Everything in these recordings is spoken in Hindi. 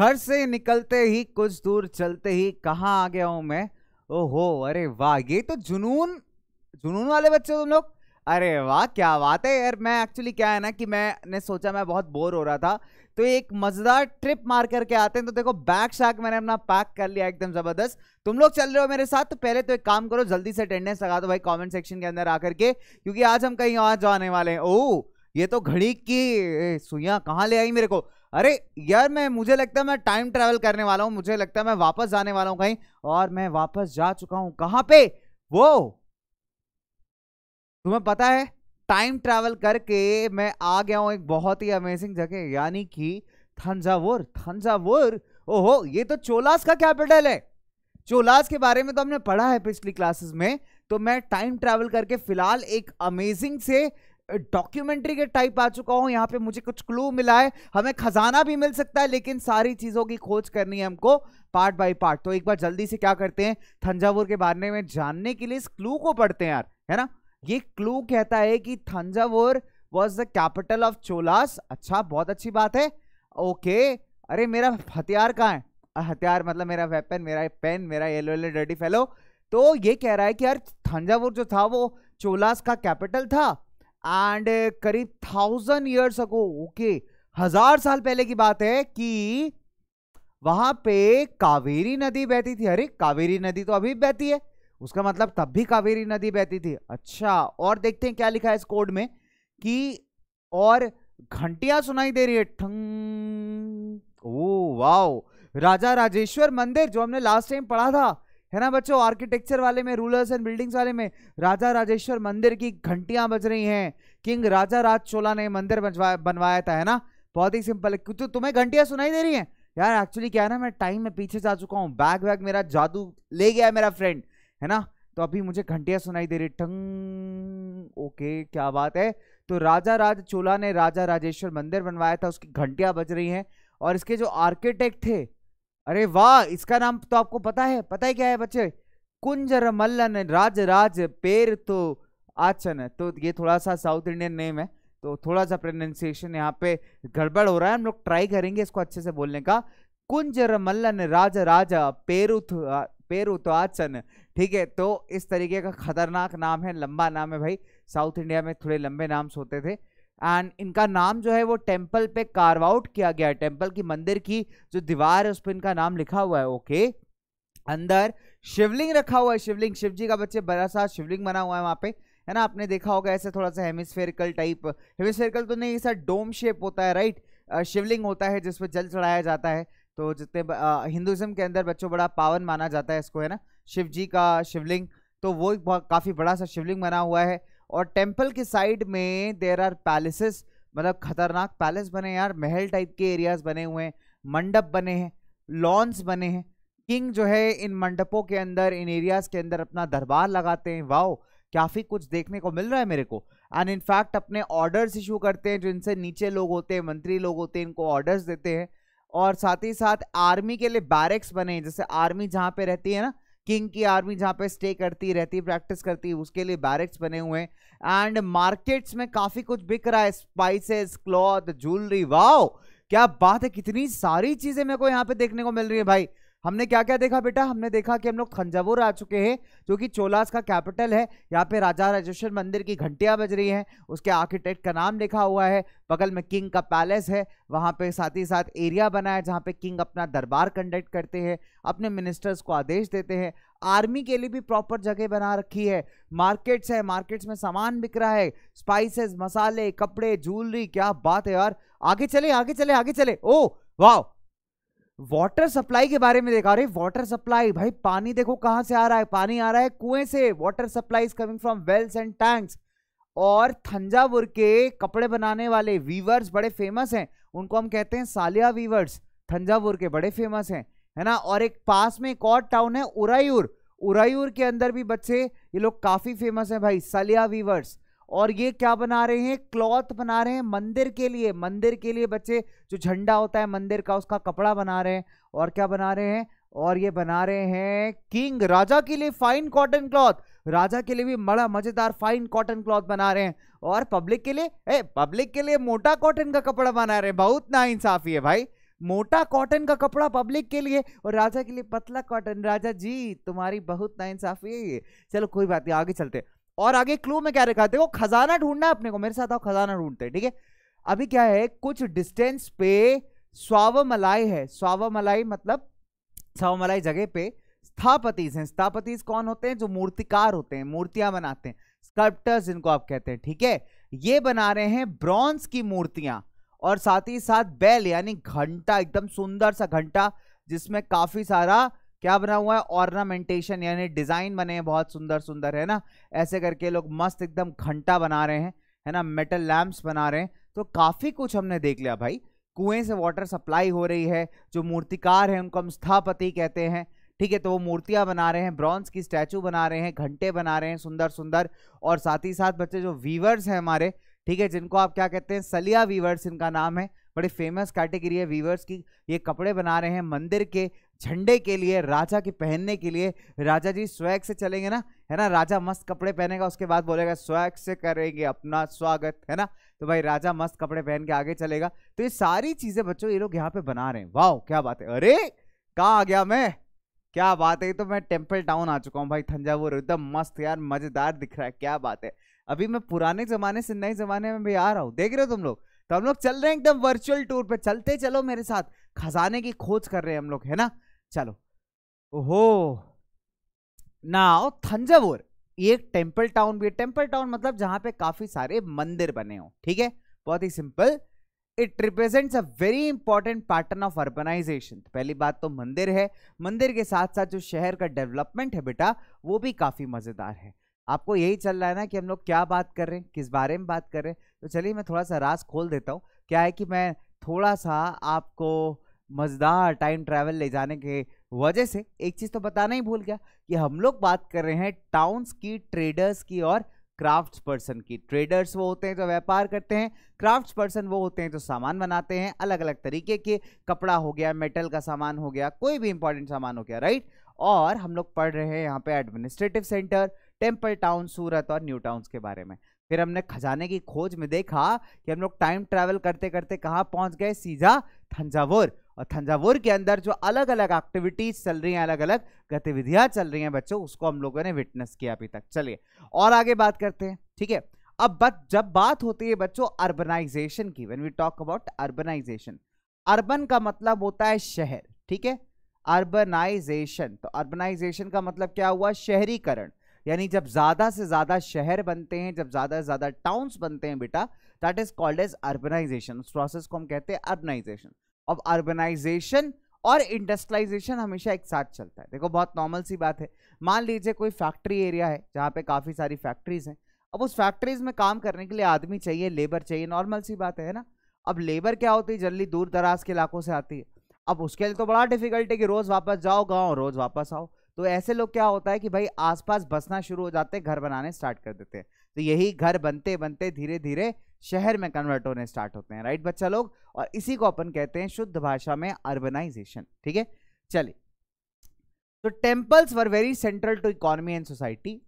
घर से निकलते ही कुछ दूर चलते ही कहाँ आ गया हूं मैं ओहो अरे वाह ये तो जुनून जुनून वाले बच्चे तुम लोग अरे वाह क्या बात है यार मैं एक्चुअली क्या है ना कि मैंने सोचा मैं बहुत बोर हो रहा था तो एक मज़ेदार ट्रिप मार करके आते हैं तो देखो बैग शैग मैंने अपना पैक कर लिया एकदम ज़बरदस्त तुम लोग चल रहे हो मेरे साथ तो पहले तो एक काम करो जल्दी से अटेंडेंस लगा दो भाई कमेंट सेक्शन के अंदर आकर के क्योंकि आज हम कहीं और जाने वाले हैं ओ ये तो घड़ी की सुइया कहाँ ले आई मेरे को अरे यार मैं मुझे लगता है मैं टाइम ट्रेवल करने वाला हूं मुझे लगता है मैं वापस जाने वाला हूं कहीं और मैं वापस जा चुका हूं कहां पे वो तुम्हें पता है टाइम ट्रेवल करके मैं आ गया हूं एक बहुत ही अमेजिंग जगह यानी कि थंजावुर थंजावुर ओहो ये तो चोलास का कैपिटल है चोलास के बारे में तो हमने पढ़ा है पिछली क्लासेस में तो मैं टाइम ट्रैवल करके फिलहाल एक अमेजिंग से डॉक्यूमेंट्री के टाइप आ चुका हूं यहाँ पे मुझे कुछ क्लू मिला है हमें खजाना भी मिल सकता है लेकिन सारी चीजों की खोज करनी है हमको पार्ट बाय पार्ट तो एक बार जल्दी से क्या करते हैं थंजावुर के बारे में जानने के लिए इस क्लू को पढ़ते हैं यार है ना ये क्लू कहता है कि Thanjavur was the capital of Cholas अच्छा बहुत अच्छी बात है ओके अरे मेरा हथियार कहाँ है हथियार मतलब मेरा वेपन मेरा पेन मेरा येलो येलो डर्टी फेलो तो ये कह रहा है कि यार थंजावुर जो था वो चोलास का कैपिटल था एंड uh, करीब थाउजेंड ईयर्स अगो ओके हजार साल पहले की बात है कि वहां पे कावेरी नदी बहती थी अरे कावेरी नदी तो अभी बहती है उसका मतलब तब भी कावेरी नदी बहती थी अच्छा और देखते हैं क्या लिखा है इस कोड में कि और घंटियां सुनाई दे रही है ठंग ओ वाओ राजा राजेश्वर मंदिर जो हमने लास्ट टाइम पढ़ा था है ना बच्चों आर्किटेक्चर वाले में रूलर्स एंड बिल्डिंग्स वाले में राजा राजेश्वर मंदिर की घंटियां बज रही हैं किंग राजा राज चोला ने मंदिर बनवाया था है ना बहुत ही सिंपल है तो तुम्हें घंटियां सुनाई दे रही हैं यार एक्चुअली क्या है ना मैं टाइम में पीछे जा चुका हूँ बैग वैग मेरा जादू ले गया है मेरा फ्रेंड है ना तो अभी मुझे घंटियां सुनाई दे रही टंग ओके क्या बात है तो राजा राज चोला ने राजा राजेश्वर मंदिर बनवाया था उसकी घंटियां बज रही हैं और इसके जो आर्किटेक्ट थे अरे वाह इसका नाम तो आपको पता है पता है क्या है बच्चे कुंजर मल्लन राज राज पेर तो आचन तो ये थोड़ा सा साउथ इंडियन नेम है तो थोड़ा सा प्रोनाउंसिएशन यहाँ पे गड़बड़ हो रहा है हम लोग ट्राई करेंगे इसको अच्छे से बोलने का कुंजर मल्लन राज राज पेरुथ पेरुथ तो आचन ठीक है तो इस तरीके का खतरनाक नाम है लंबा नाम है भाई साउथ इंडिया में थोड़े लंबे नाम्स होते थे एंड इनका नाम जो है वो टेम्पल पे कार्व आउट किया गया है टेम्पल की मंदिर की जो दीवार है उस पर इनका नाम लिखा हुआ है ओके अंदर शिवलिंग रखा हुआ है शिवलिंग शिव जी का बच्चे बड़ा सा शिवलिंग बना हुआ है वहाँ पे है ना आपने देखा होगा ऐसे थोड़ा सा हेमिस्फेरिकल टाइप हेमिस्फेरिकल तो नहीं ऐसा डोम शेप होता है राइट शिवलिंग होता है जिसपे जल चढ़ाया जाता है तो जितने हिंदुज़म के अंदर बच्चों बड़ा पावन माना जाता है इसको है ना शिव जी का शिवलिंग तो वो काफ़ी बड़ा सा शिवलिंग बना हुआ है और टेम्पल के साइड में देर आर पैलेसेस मतलब खतरनाक पैलेस बने यार महल टाइप के एरियाज बने हुए हैं मंडप बने हैं लॉन्स बने हैं किंग जो है इन मंडपों के अंदर इन एरियाज के अंदर अपना दरबार लगाते हैं वाओ काफ़ी कुछ देखने को मिल रहा है मेरे को एंड इनफैक्ट अपने ऑर्डर्स इशू करते हैं जो इनसे नीचे लोग होते हैं मंत्री लोग होते हैं इनको ऑर्डर्स देते हैं और साथ ही साथ आर्मी के लिए बैरक्स बने हैं जैसे आर्मी जहाँ पे रहती है ना किंग की आर्मी जहाँ पे स्टे करती रहती प्रैक्टिस करती उसके लिए बैरिक्स बने हुए हैं एंड मार्केट्स में काफ़ी कुछ बिक रहा है स्पाइसेस क्लॉथ ज्वेलरी वाओ क्या बात है कितनी सारी चीज़ें मेरे को यहाँ पे देखने को मिल रही है भाई हमने क्या क्या देखा बेटा हमने देखा कि हम लोग थंजावुर आ चुके हैं जो कि चोलास का कैपिटल है यहाँ पे राजा राजेश्वर मंदिर की घंटियाँ बज रही हैं उसके आर्किटेक्ट का नाम लिखा हुआ है बगल में किंग का पैलेस है वहाँ पे साथ ही साथ एरिया बना है जहाँ पे किंग अपना दरबार कंडक्ट करते हैं अपने मिनिस्टर्स को आदेश देते हैं आर्मी के लिए भी प्रॉपर जगह बना रखी है मार्केट्स है मार्केट्स में सामान बिक रहा है स्पाइसेस मसाले कपड़े ज्वेलरी क्या बात है यार आगे चले आगे चले आगे चले ओ वाह वाटर सप्लाई के बारे में देखा अरे वाटर सप्लाई भाई पानी देखो कहां से आ रहा है पानी आ रहा है कुएं से water supply is coming from wells and tanks और थंजावुर के कपड़े बनाने वाले वीवर्स बड़े फेमस हैं उनको हम कहते हैं सालिया वीवर्स थंजावुर के बड़े फेमस हैं है ना और एक पास में एक और टाउन है उरायूर उरायूर के अंदर भी बच्चे ये लोग काफ़ी फेमस हैं भाई सालिया वीवर्स और ये क्या बना रहे हैं क्लॉथ बना रहे हैं मंदिर के लिए मंदिर के लिए बच्चे जो झंडा होता है मंदिर का उसका कपड़ा बना रहे हैं और क्या बना रहे हैं और ये बना रहे हैं किंग राजा के लिए फाइन कॉटन क्लॉथ राजा के लिए भी बड़ा मजेदार फाइन कॉटन क्लॉथ बना रहे हैं और पब्लिक के लिए ए पब्लिक के लिए मोटा कॉटन का कपड़ा बना रहे हैं बहुत ना इंसाफी है भाई मोटा कॉटन का कपड़ा पब्लिक के लिए और राजा के लिए पतला कॉटन राजा जी तुम्हारी बहुत ना इंसाफी है ये चलो कोई बात नहीं आगे चलते और आगे क्लू में क्या रखा देखो खजाना ढूंढना है अपने को मेरे साथ आओ खजाना ढूंढते ठीक है अभी क्या है कुछ डिस्टेंस पे स्वावमलाई है स्वावमलाई मतलब स्वावमलाई जगह पे स्थापतिज हैं स्थापतिज कौन होते हैं जो मूर्तिकार होते हैं मूर्तियां बनाते हैं स्कल्प्टर्स जिनको आप कहते हैं ठीक है ये बना रहे हैं ब्रॉन्ज की मूर्तियां और साथ ही साथ बैल यानी घंटा एकदम सुंदर सा घंटा जिसमें काफी सारा क्या बना हुआ है ऑर्नामेंटेशन यानी डिज़ाइन बने हैं बहुत सुंदर सुंदर है ना ऐसे करके लोग मस्त एकदम घंटा बना रहे हैं है ना मेटल लैम्प्स बना रहे हैं तो काफ़ी कुछ हमने देख लिया भाई कुएं से वाटर सप्लाई हो रही है जो मूर्तिकार हैं उनको हम स्थापति कहते हैं ठीक है तो वो मूर्तियां बना रहे हैं ब्रॉन्ज की स्टैचू बना रहे हैं घंटे बना रहे हैं सुंदर सुंदर और साथ ही साथ बच्चे जो वीवर्स हैं हमारे ठीक है जिनको आप क्या कहते हैं सलिया वीवर्स इनका नाम है बड़ी फेमस कैटेगरी है वीवर्स की ये कपड़े बना रहे हैं मंदिर के झंडे के लिए राजा के पहनने के लिए राजा जी स्वैग से चलेंगे ना है ना राजा मस्त कपड़े पहनेगा उसके बाद बोलेगा स्वैग से करेंगे अपना स्वागत है ना तो भाई राजा मस्त कपड़े पहन के आगे चलेगा तो ये सारी चीज़ें बच्चों ये लोग यहाँ पे बना रहे हैं वाह क्या बात है अरे कहाँ आ गया मैं क्या बात है तो मैं टेम्पल टाउन आ चुका हूँ भाई थंजावुर एकदम मस्त यार मज़ेदार दिख रहा है क्या बात है अभी मैं पुराने ज़माने से नए ज़माने में भी आ रहा हूँ देख रहे हो तुम लोग तो हम लोग चल रहे हैं एकदम वर्चुअल टूर पे चलते चलो मेरे साथ खजाने की खोज कर रहे हैं हम लोग है ना चलो ओहो नाउ थंजावुर ये एक टेम्पल टाउन भी है टेम्पल टाउन मतलब जहां पे काफी सारे मंदिर बने हो ठीक है बहुत ही simple it represents a very important pattern of urbanisation पहली बात तो मंदिर है मंदिर के साथ साथ जो शहर का डेवलपमेंट है बेटा वो भी काफी मजेदार है आपको यही चल रहा है ना कि हम लोग क्या बात कर रहे हैं किस बारे में बात कर रहे हैं तो चलिए मैं थोड़ा सा रास खोल देता हूँ क्या है कि मैं थोड़ा सा आपको मज़ेदार टाइम ट्रैवल ले जाने के वजह से एक चीज़ तो बताना ही भूल गया कि हम लोग बात कर रहे हैं टाउन्स की ट्रेडर्स की और क्राफ्ट्स पर्सन की ट्रेडर्स वो होते हैं जो व्यापार करते हैं क्राफ्ट्स पर्सन वो होते हैं जो सामान बनाते हैं अलग अलग तरीके के कपड़ा हो गया मेटल का सामान हो गया कोई भी इंपॉर्टेंट सामान हो गया राइट और हम लोग पढ़ रहे हैं यहाँ पे administrative centre temple town Surat और न्यू टाउन्स के बारे में फिर हमने खजाने की खोज में देखा कि हम लोग टाइम ट्रैवल करते करते कहाँ पहुंच गए सीधा थंजावुर और थंजावुर के अंदर जो अलग अलग एक्टिविटीज चल रही हैं अलग अलग गतिविधियां चल रही हैं बच्चों उसको हम लोगों ने विटनेस किया अभी तक चलिए और आगे बात करते हैं ठीक है अब बत, जब बात होती है बच्चों अर्बनाइजेशन की when we talk about urbanisation urban का मतलब होता है शहर ठीक है अर्बनाइजेशन तो अर्बनाइजेशन का मतलब क्या हुआ शहरीकरण यानी जब ज़्यादा से ज़्यादा शहर बनते हैं जब ज़्यादा से ज़्यादा टाउन्स बनते हैं बेटा that is called as urbanisation उस प्रोसेस को हम कहते हैं अर्बनाइजेशन अब अर्बनाइजेशन और इंडस्ट्रियलाइजेशन हमेशा एक साथ चलता है देखो बहुत नॉर्मल सी बात है मान लीजिए कोई फैक्ट्री एरिया है जहाँ पे काफ़ी सारी फैक्ट्रीज हैं अब उस फैक्ट्रीज में काम करने के लिए आदमी चाहिए लेबर चाहिए नॉर्मल सी बात है ना अब लेबर क्या होती है जल्दी दूर दराज के इलाकों से आती है अब उसके लिए तो बड़ा डिफिकल्ट है कि रोज़ वापस जाओ गाँव रोज़ वापस आओ तो ऐसे लोग क्या होता है कि भाई आसपास बसना शुरू हो जाते हैं घर बनाने स्टार्ट कर देते हैं तो यही घर बनते बनते धीरे धीरे शहर में कन्वर्ट होने स्टार्ट होते हैं राइट बच्चा लोग और इसी को अपन कहते हैं शुद्ध भाषा में अर्बनाइजेशन ठीक है चलिए तो temples were very central to economy and society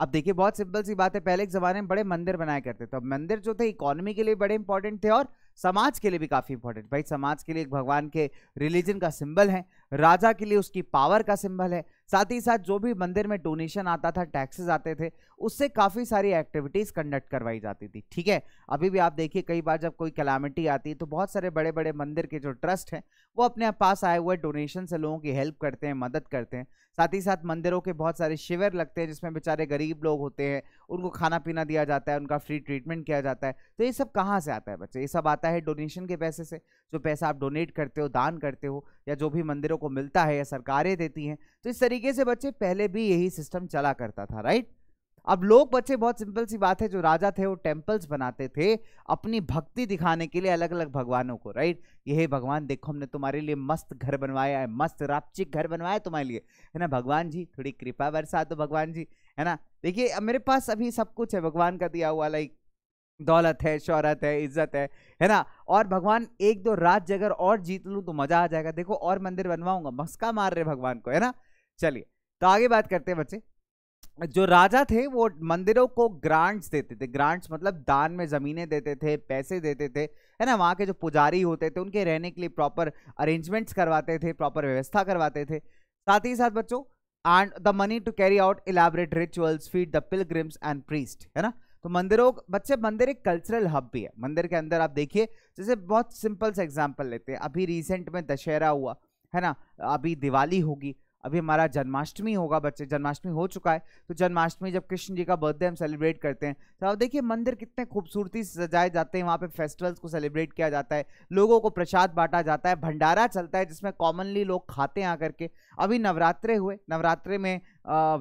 अब देखिए बहुत सिंपल सी बात है पहले के ज़माने में बड़े मंदिर बनाया करते थे अब मंदिर जो थे इकोनॉमी के लिए बड़े इंपॉर्टेंट थे और समाज के लिए भी काफ़ी इंपॉर्टेंट भाई समाज के लिए एक भगवान के रिलीजन का सिंबल है राजा के लिए उसकी पावर का सिंबल है साथ ही साथ जो भी मंदिर में डोनेशन आता था टैक्सेस आते थे उससे काफ़ी सारी एक्टिविटीज़ कंडक्ट करवाई जाती थी ठीक है अभी भी आप देखिए कई बार जब कोई कलामिटी आती है तो बहुत सारे बड़े बड़े मंदिर के जो ट्रस्ट हैं वो अपने पास आए हुए डोनेशन से लोगों की हेल्प करते हैं मदद करते हैं साथ ही साथ मंदिरों के बहुत सारे शिविर लगते हैं जिसमें बेचारे गरीब लोग होते हैं उनको खाना पीना दिया जाता है उनका फ्री ट्रीटमेंट किया जाता है तो ये सब कहाँ से आता है बच्चे ये सब आता है डोनेशन के पैसे से जो पैसा आप डोनेट करते हो दान करते हो या जो भी मंदिरों बच्चों को मिलता है या सरकारें देती हैं तो इस तरीके से बच्चे पहले भी यही सिस्टम चला करता था राइट अब लोग बच्चे बहुत सिंपल सी बात है जो राजा थे वो टेम्पल्स बनाते थे अपनी भक्ति दिखाने के लिए अलग अलग भगवानों को राइट यही भगवान देखो हमने तुम्हारे लिए मस्त घर बनवाया है मस्त रापचिक घर बनवाया तुम्हारे लिए है ना भगवान जी थोड़ी कृपा बरसा दो भगवान जी है ना देखिए मेरे पास अभी सब कुछ है भगवान का दिया हुआ लाइक दौलत है शोहरत है इज्जत है है ना और भगवान एक दो रात जगह और जीत लूँ तो मज़ा आ जाएगा देखो और मंदिर बनवाऊंगा मस्का मार रहे भगवान को है ना चलिए तो आगे बात करते हैं बच्चे जो राजा थे वो मंदिरों को ग्रांट्स देते थे ग्रांट्स मतलब दान में ज़मीनें देते थे पैसे देते थे है ना वहाँ के जो पुजारी होते थे उनके रहने के लिए प्रॉपर अरेंजमेंट्स करवाते थे प्रॉपर व्यवस्था करवाते थे साथ ही साथ बच्चों and the money to carry out elaborate rituals feed the pilgrims and priest है ना तो मंदिरों बच्चे मंदिर एक कल्चरल हब भी है मंदिर के अंदर आप देखिए जैसे बहुत सिंपल से एग्जाम्पल लेते हैं अभी रिसेंट में दशहरा हुआ है ना अभी दिवाली होगी अभी हमारा जन्माष्टमी होगा बच्चे जन्माष्टमी हो चुका है तो जन्माष्टमी जब कृष्ण जी का बर्थडे हम सेलिब्रेट करते हैं तो आप देखिए मंदिर कितने खूबसूरती से सजाए जाते हैं वहाँ पे फेस्टिवल्स को सेलिब्रेट किया जाता है लोगों को प्रसाद बांटा जाता है भंडारा चलता है जिसमें कॉमनली लोग खाते हैं आकर के अभी नवरात्रे हुए नवरात्रे में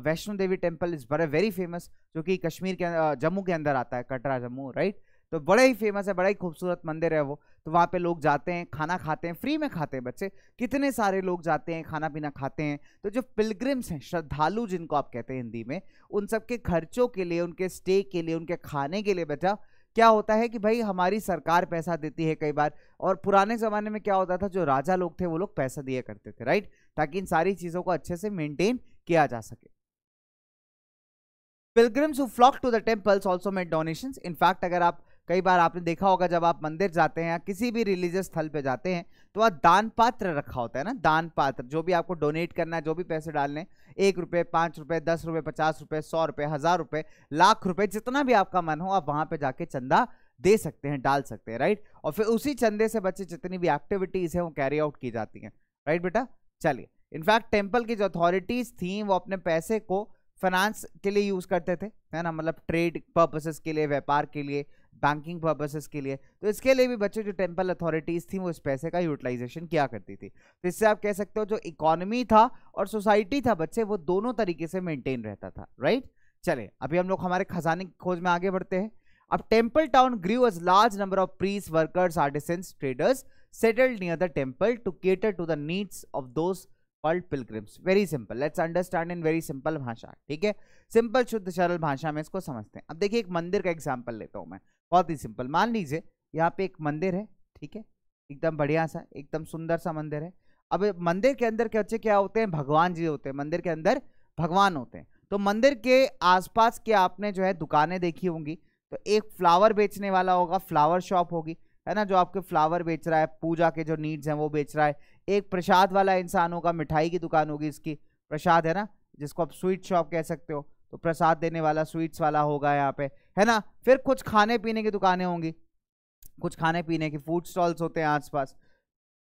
Vaishno Devi temple is very famous जो कि कश्मीर के जम्मू के अंदर आता है कटरा जम्मू राइट तो बड़ा ही फेमस है बड़ा ही खूबसूरत मंदिर है वो तो वहाँ पे लोग जाते हैं खाना खाते हैं फ्री में खाते हैं बच्चे कितने सारे लोग जाते हैं खाना पीना खाते हैं तो जो पिलग्रिम्स हैं श्रद्धालु जिनको आप कहते हैं हिंदी में उन सब के खर्चों के लिए उनके स्टे के लिए उनके खाने के लिए बेटा क्या होता है कि भाई हमारी सरकार पैसा देती है कई बार और पुराने ज़माने में क्या होता था जो राजा लोग थे वो लोग पैसा दिया करते थे राइट ताकि इन सारी चीज़ों को अच्छे से मेंटेन किया जा सके pilgrims who flock to the temples also made donation in fact अगर आप कई बार आपने देखा होगा जब आप मंदिर जाते हैं या किसी भी रिलीजियस स्थल पे जाते हैं तो वह दान पात्र रखा होता है ना दान पात्र जो भी आपको डोनेट करना है जो भी पैसे डालने एक रुपये पाँच रुपये दस रुपये पचास रुपये सौ रुपये हज़ार रुपये लाख रुपये जितना भी आपका मन हो आप वहाँ पर जाके चंदा दे सकते हैं डाल सकते हैं राइट और फिर उसी चंदे से बच्चे जितनी भी एक्टिविटीज़ हैं वो कैरी आउट की जाती हैं राइट बेटा चलिए इनफैक्ट टेम्पल की जो अथॉरिटीज़ थी वो अपने पैसे को फाइनेंस के लिए यूज़ करते थे है ना मतलब ट्रेड पर्पसेस के लिए व्यापार के लिए बैंकिंग पर्पसेस के लिए तो इसके लिए भी बच्चों जो टेम्पल अथॉरिटीज़ थी वो इस पैसे का यूटिलाइजेशन किया करती थी तो इससे आप कह सकते हो जो इकोनॉमी था और सोसाइटी था बच्चे वो दोनों तरीके से मेनटेन रहता था राइट चले अभी हम लोग हमारे खजाने की खोज में आगे बढ़ते हैं अब temple town grew as large number of priests workers artisans traders settled near the temple to cater to the needs of those called pilgrims very simple let's understand in भाषा ठीक है सिंपल शुद्ध सरल भाषा में इसको समझते हैं अब देखिए एक मंदिर का एग्जाम्पल लेता हूँ मैं बहुत ही सिंपल मान लीजिए यहाँ पे एक मंदिर है ठीक है एकदम बढ़िया सा एकदम सुंदर सा मंदिर है अब मंदिर के अंदर क्या बच्चे क्या होते हैं भगवान जी होते हैं मंदिर के अंदर भगवान होते हैं तो मंदिर के आसपास के आपने जो है दुकानें देखी होंगी तो एक फ्लावर बेचने वाला होगा फ्लावर शॉप होगी है ना जो आपके फ्लावर बेच रहा है पूजा के जो नीड्स हैं वो बेच रहा है एक प्रसाद वाला इंसान होगा मिठाई की दुकान होगी इसकी प्रसाद है ना जिसको आप स्वीट शॉप कह सकते हो तो प्रसाद देने वाला स्वीट्स वाला होगा यहाँ पे है ना फिर कुछ खाने पीने की दुकानें होंगी कुछ खाने पीने की फूड स्टॉल्स होते हैं आसपास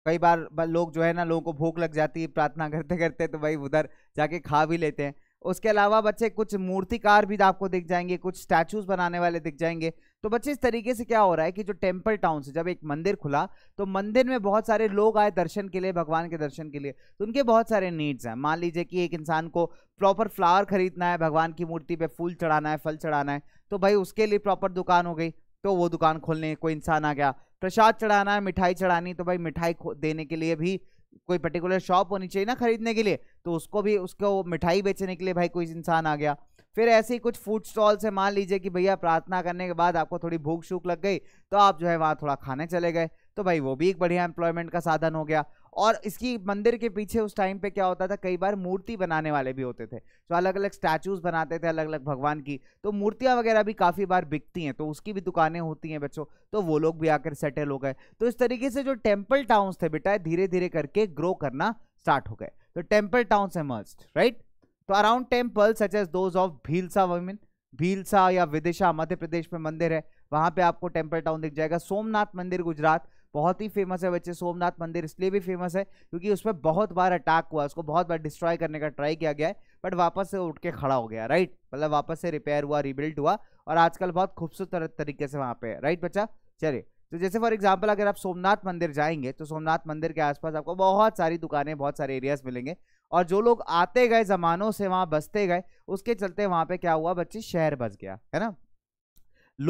कई बार लोग जो है ना लोगों को भूख लग जाती है प्रार्थना करते करते तो भाई उधर जाके खा भी लेते हैं उसके अलावा बच्चे कुछ मूर्तिकार भी आपको दिख जाएंगे कुछ स्टैचूज बनाने वाले दिख जाएंगे तो बच्चे इस तरीके से क्या हो रहा है कि जो टेम्पल टाउन से जब एक मंदिर खुला तो मंदिर में बहुत सारे लोग आए दर्शन के लिए भगवान के दर्शन के लिए तो उनके बहुत सारे नीड्स हैं मान लीजिए कि एक इंसान को प्रॉपर फ्लावर खरीदना है भगवान की मूर्ति पे फूल चढ़ाना है फल चढ़ाना है तो भाई उसके लिए प्रॉपर दुकान हो गई तो वो दुकान खोलने कोई इंसान आ गया प्रसाद चढ़ाना है मिठाई चढ़ानी तो भाई मिठाई देने के लिए भी कोई पर्टिकुलर शॉप होनी चाहिए ना खरीदने के लिए तो उसको भी उसको मिठाई बेचने के लिए भाई कोई इंसान आ गया फिर ऐसे ही कुछ फूड स्टॉल से मान लीजिए कि भैया प्रार्थना करने के बाद आपको थोड़ी भूख शूख लग गई तो आप जो है वहाँ थोड़ा खाने चले गए तो भाई वो भी एक बढ़िया एम्प्लॉयमेंट का साधन हो गया और इसकी मंदिर के पीछे उस टाइम पे क्या होता था कई बार मूर्ति बनाने वाले भी होते थे जो अलग अलग स्टैचूज बनाते थे अलग अलग भगवान की तो मूर्तियां वगैरह भी काफ़ी बार बिकती हैं तो उसकी भी दुकानें होती हैं बच्चों तो वो लोग भी आकर सेटल हो गए तो इस तरीके से जो टेम्पल टाउन्स थे बेटा धीरे धीरे करके ग्रो करना स्टार्ट हो गए तो टेम्पल टाउन्स मस्ट राइट तो around temple such as those of Bhilsa वमेन भीलसा या विदिशा मध्य प्रदेश में मंदिर है वहाँ पे आपको टेम्पल टाउन दिख जाएगा सोमनाथ मंदिर गुजरात बहुत ही फेमस है बच्चे सोमनाथ मंदिर इसलिए भी फेमस है क्योंकि उस पर बहुत बार अटैक हुआ उसको बहुत बार डिस्ट्रॉय करने का ट्राई किया गया है बट वापस से उठ के खड़ा हो गया राइट मतलब वापस से रिपेयर हुआ रिबिल्ट हुआ और आजकल बहुत खूबसूरत तरीके से वहाँ पे है राइट बच्चा चलिए तो जैसे फॉर एग्जाम्पल अगर आप सोमनाथ मंदिर जाएंगे तो सोमनाथ मंदिर के आसपास आपको बहुत सारी दुकानें बहुत सारे एरियाज मिलेंगे और जो लोग आते गए ज़मानों से वहाँ बसते गए उसके चलते वहाँ पे क्या हुआ बच्चे शहर बस गया है ना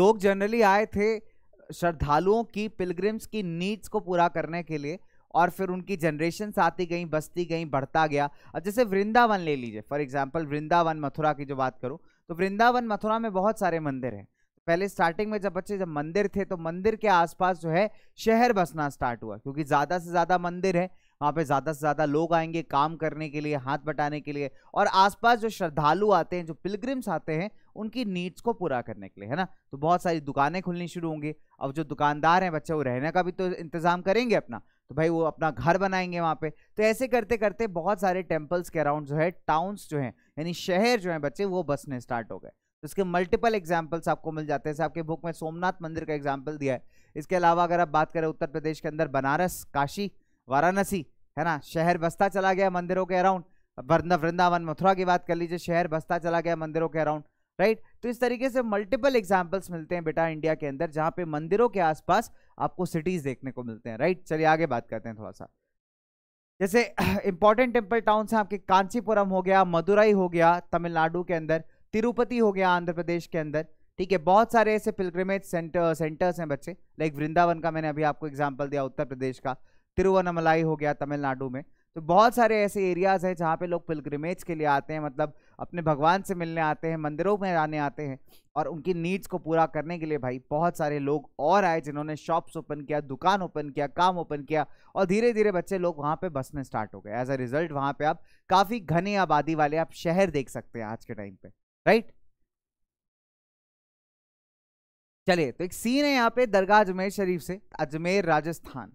लोग जनरली आए थे श्रद्धालुओं की पिलग्रिम्स की नीड्स को पूरा करने के लिए और फिर उनकी जनरेशन आती गई बसती गई बढ़ता गया और जैसे वृंदावन ले लीजिए फॉर एग्जाम्पल वृंदावन मथुरा की जो बात करूँ तो वृंदावन मथुरा में बहुत सारे मंदिर हैं पहले स्टार्टिंग में जब बच्चे जब मंदिर थे तो मंदिर के आसपास जो है शहर बसना स्टार्ट हुआ क्योंकि ज़्यादा से ज़्यादा मंदिर है वहाँ पे ज़्यादा से ज़्यादा लोग आएंगे काम करने के लिए हाथ बटाने के लिए और आसपास जो श्रद्धालु आते हैं जो पिलग्रिम्स आते हैं उनकी नीड्स को पूरा करने के लिए है ना तो बहुत सारी दुकानें खुलनी शुरू होंगी अब जो दुकानदार हैं बच्चे वो रहने का भी तो इंतज़ाम करेंगे अपना तो भाई वो अपना घर बनाएंगे वहाँ पे तो ऐसे करते करते बहुत सारे टेम्पल्स के अराउंड जो है टाउन्स जो हैं यानी शहर जो हैं बच्चे वो बसने स्टार्ट हो गए तो इसके मल्टीपल एग्जाम्पल्स आपको मिल जाते हैं जैसे आपके बुक में सोमनाथ मंदिर का एग्जाम्पल दिया है इसके अलावा अगर आप बात करें उत्तर प्रदेश के अंदर बनारस काशी वाराणसी है ना शहर बसता चला गया मंदिरों के अराउंड वृंदावन मथुरा की बात कर लीजिए शहर बसता चला गया मंदिरों के अराउंड राइट तो इस तरीके से मल्टीपल एग्जाम्पल्स मिलते हैं बेटा इंडिया के अंदर जहां पे मंदिरों के आसपास आपको सिटीज देखने को मिलते हैं राइट चलिए आगे बात करते हैं थोड़ा सा जैसे इंपॉर्टेंट टेम्पल टाउन्स हैं आपके कांचीपुरम हो गया मदुराई हो गया तमिलनाडु के अंदर तिरुपति हो गया आंध्र प्रदेश के अंदर ठीक है बहुत सारे ऐसे पिलग्रिमेज सेंटर सेंटर्स हैं बच्चे लाइक वृंदावन का मैंने अभी आपको एग्जाम्पल दिया उत्तर प्रदेश का तिरुवनमलाई हो गया तमिलनाडु में तो बहुत सारे ऐसे एरियाज़ हैं जहाँ पे लोग पिलग्रिमेज के लिए आते हैं मतलब अपने भगवान से मिलने आते हैं मंदिरों में आने आते हैं और उनकी नीड्स को पूरा करने के लिए भाई बहुत सारे लोग और आए जिन्होंने शॉप्स ओपन किया दुकान ओपन किया काम ओपन किया और धीरे धीरे बच्चे लोग वहाँ पे बसने स्टार्ट हो गए एज अ रिजल्ट वहाँ पे आप काफ़ी घने आबादी वाले आप शहर देख सकते हैं आज के टाइम पे राइट चलिए तो एक सीन है यहाँ पे दरगाह अजमेर शरीफ से अजमेर राजस्थान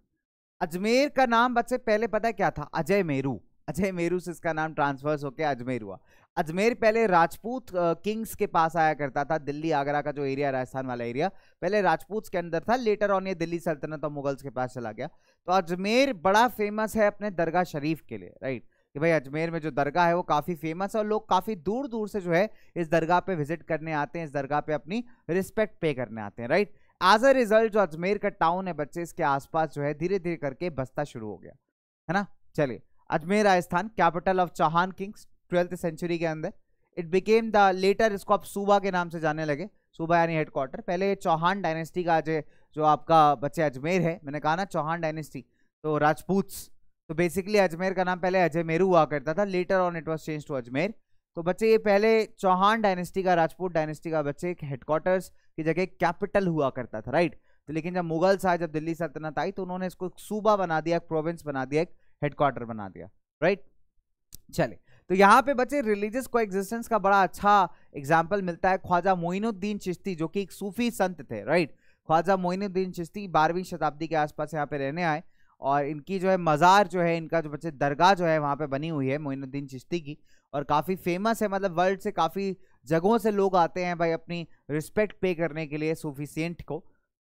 अजमेर का नाम बच्चे पहले पता क्या था अजय मेरू अजय मेरू से इसका नाम ट्रांसफर्स होकर अजमेर हुआ अजमेर पहले राजपूत किंग्स के पास आया करता था दिल्ली आगरा का जो एरिया राजस्थान वाला एरिया पहले राजपूत के अंदर था लेटर ऑन ये दिल्ली सल्तनत और मुगल्स के पास चला गया तो अजमेर बड़ा फेमस है अपने दरगाह शरीफ के लिए राइट कि भाई अजमेर में जो दरगाह है वो काफ़ी फेमस है और लोग काफ़ी दूर दूर से जो है इस दरगाह पे विजिट करने आते हैं इस दरगाह पे अपनी रिस्पेक्ट पे करने आते हैं राइट एज अ रिजल्ट जो अजमेर का टाउन है बच्चे इसके आसपास जो है धीरे धीरे करके बसता शुरू हो गया है ना चलिए Ajmer Rajasthan capital of Chauhan kings twelfth century के अंदर इट बिकेम द लेटर इसको आप सूबा के नाम से जाने लगे सूबा यानी हेडक्वार्टर पहले चौहान डायनेस्टी का जो जो आपका बच्चे अजमेर है मैंने कहा ना चौहान डायनेस्टी तो राजपूत तो बेसिकली अजमेर का नाम पहले अजमेरू हुआ करता था later on it was change to Ajmer तो बच्चे ये पहले चौहान डायनेस्टी का राजपूत डायनेस्टी का बच्चे हेडक्वार्टर्स की जगह कैपिटल हुआ करता था राइट तो लेकिन जब मुगल्स आए जब दिल्ली सल्तनत आई तो उन्होंने इसको एक सूबा बना दिया एक प्रोविंस बना दिया एक हेडक्वार्टर बना दिया राइट चले तो यहाँ पे बच्चे रिलीजियस को एग्जिस्टेंस का बड़ा अच्छा एग्जाम्पल मिलता है ख्वाजा मोइनुद्दीन चिश्ती जो कि एक सूफी संत थे राइट ख्वाजा मोइनुद्दीन चिश्ती बारहवीं शताब्दी के आसपास यहाँ पे रहने आए और इनकी जो है मज़ार जो है इनका जो बच्चे दरगाह जो है वहाँ पे बनी हुई है मोइनुद्दीन चिश्ती की और काफ़ी फेमस है मतलब वर्ल्ड से काफ़ी जगहों से लोग आते हैं भाई अपनी रिस्पेक्ट पे करने के लिए सूफी सेंट को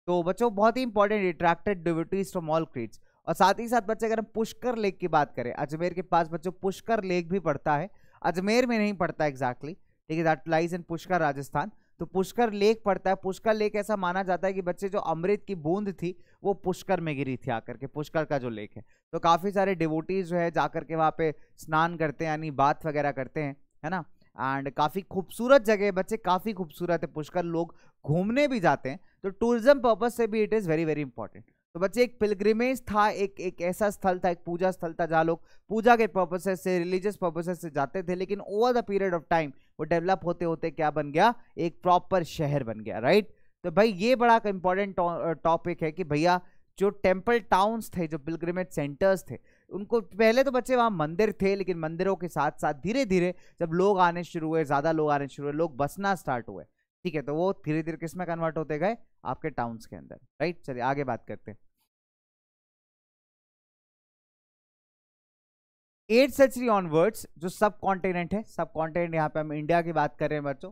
तो बच्चों बहुत ही important attracted deities from all creeds और साथ ही साथ बच्चे अगर हम पुष्कर लेक की बात करें अजमेर के पास बच्चों पुष्कर लेक भी पड़ता है अजमेर में नहीं पड़ता एग्जैक्टली ठीक है that lies in Pushkar Rajasthan तो पुष्कर लेक पड़ता है पुष्कर लेक ऐसा माना जाता है कि बच्चे जो अमृत की बूंद थी वो पुष्कर में गिरी थी आकर के पुष्कर का जो लेक है तो काफ़ी सारे डिवोटीज जो है जाकर के वहाँ पे स्नान करते हैं यानी बात वगैरह करते हैं है ना एंड काफ़ी खूबसूरत जगह है बच्चे काफ़ी खूबसूरत है पुष्कर लोग घूमने भी जाते हैं तो टूरिज्म पर्पज से भी it is very very important तो बच्चे एक पिलग्रिमेज था एक एक ऐसा स्थल था एक पूजा स्थल था जहाँ लोग पूजा के पर्पसेस से रिलीजियस पर्पसेस से जाते थे लेकिन over the period of time वो डेवलप होते होते क्या बन गया एक प्रॉपर शहर बन गया राइट तो भाई ये बड़ा इंपॉर्टेंट टॉपिक है कि भैया जो टेम्पल टाउन्स थे जो पिलग्रिमेज सेंटर्स थे उनको पहले तो बच्चे वहाँ मंदिर थे लेकिन मंदिरों के साथ साथ धीरे धीरे जब लोग आने शुरू हुए ज़्यादा लोग आने शुरू हुए लोग बसना स्टार्ट हुए ठीक है तो वो धीरे धीरे किस में कन्वर्ट होते गए आपके टाउन्स के अंदर राइट चलिए आगे बात करते हैं एट सेंचुरी ऑनवर्ड्स जो सब कॉन्टिनेंट है सब कॉन्टिनेंट यहाँ पे हम इंडिया की बात कर रहे हैं बच्चों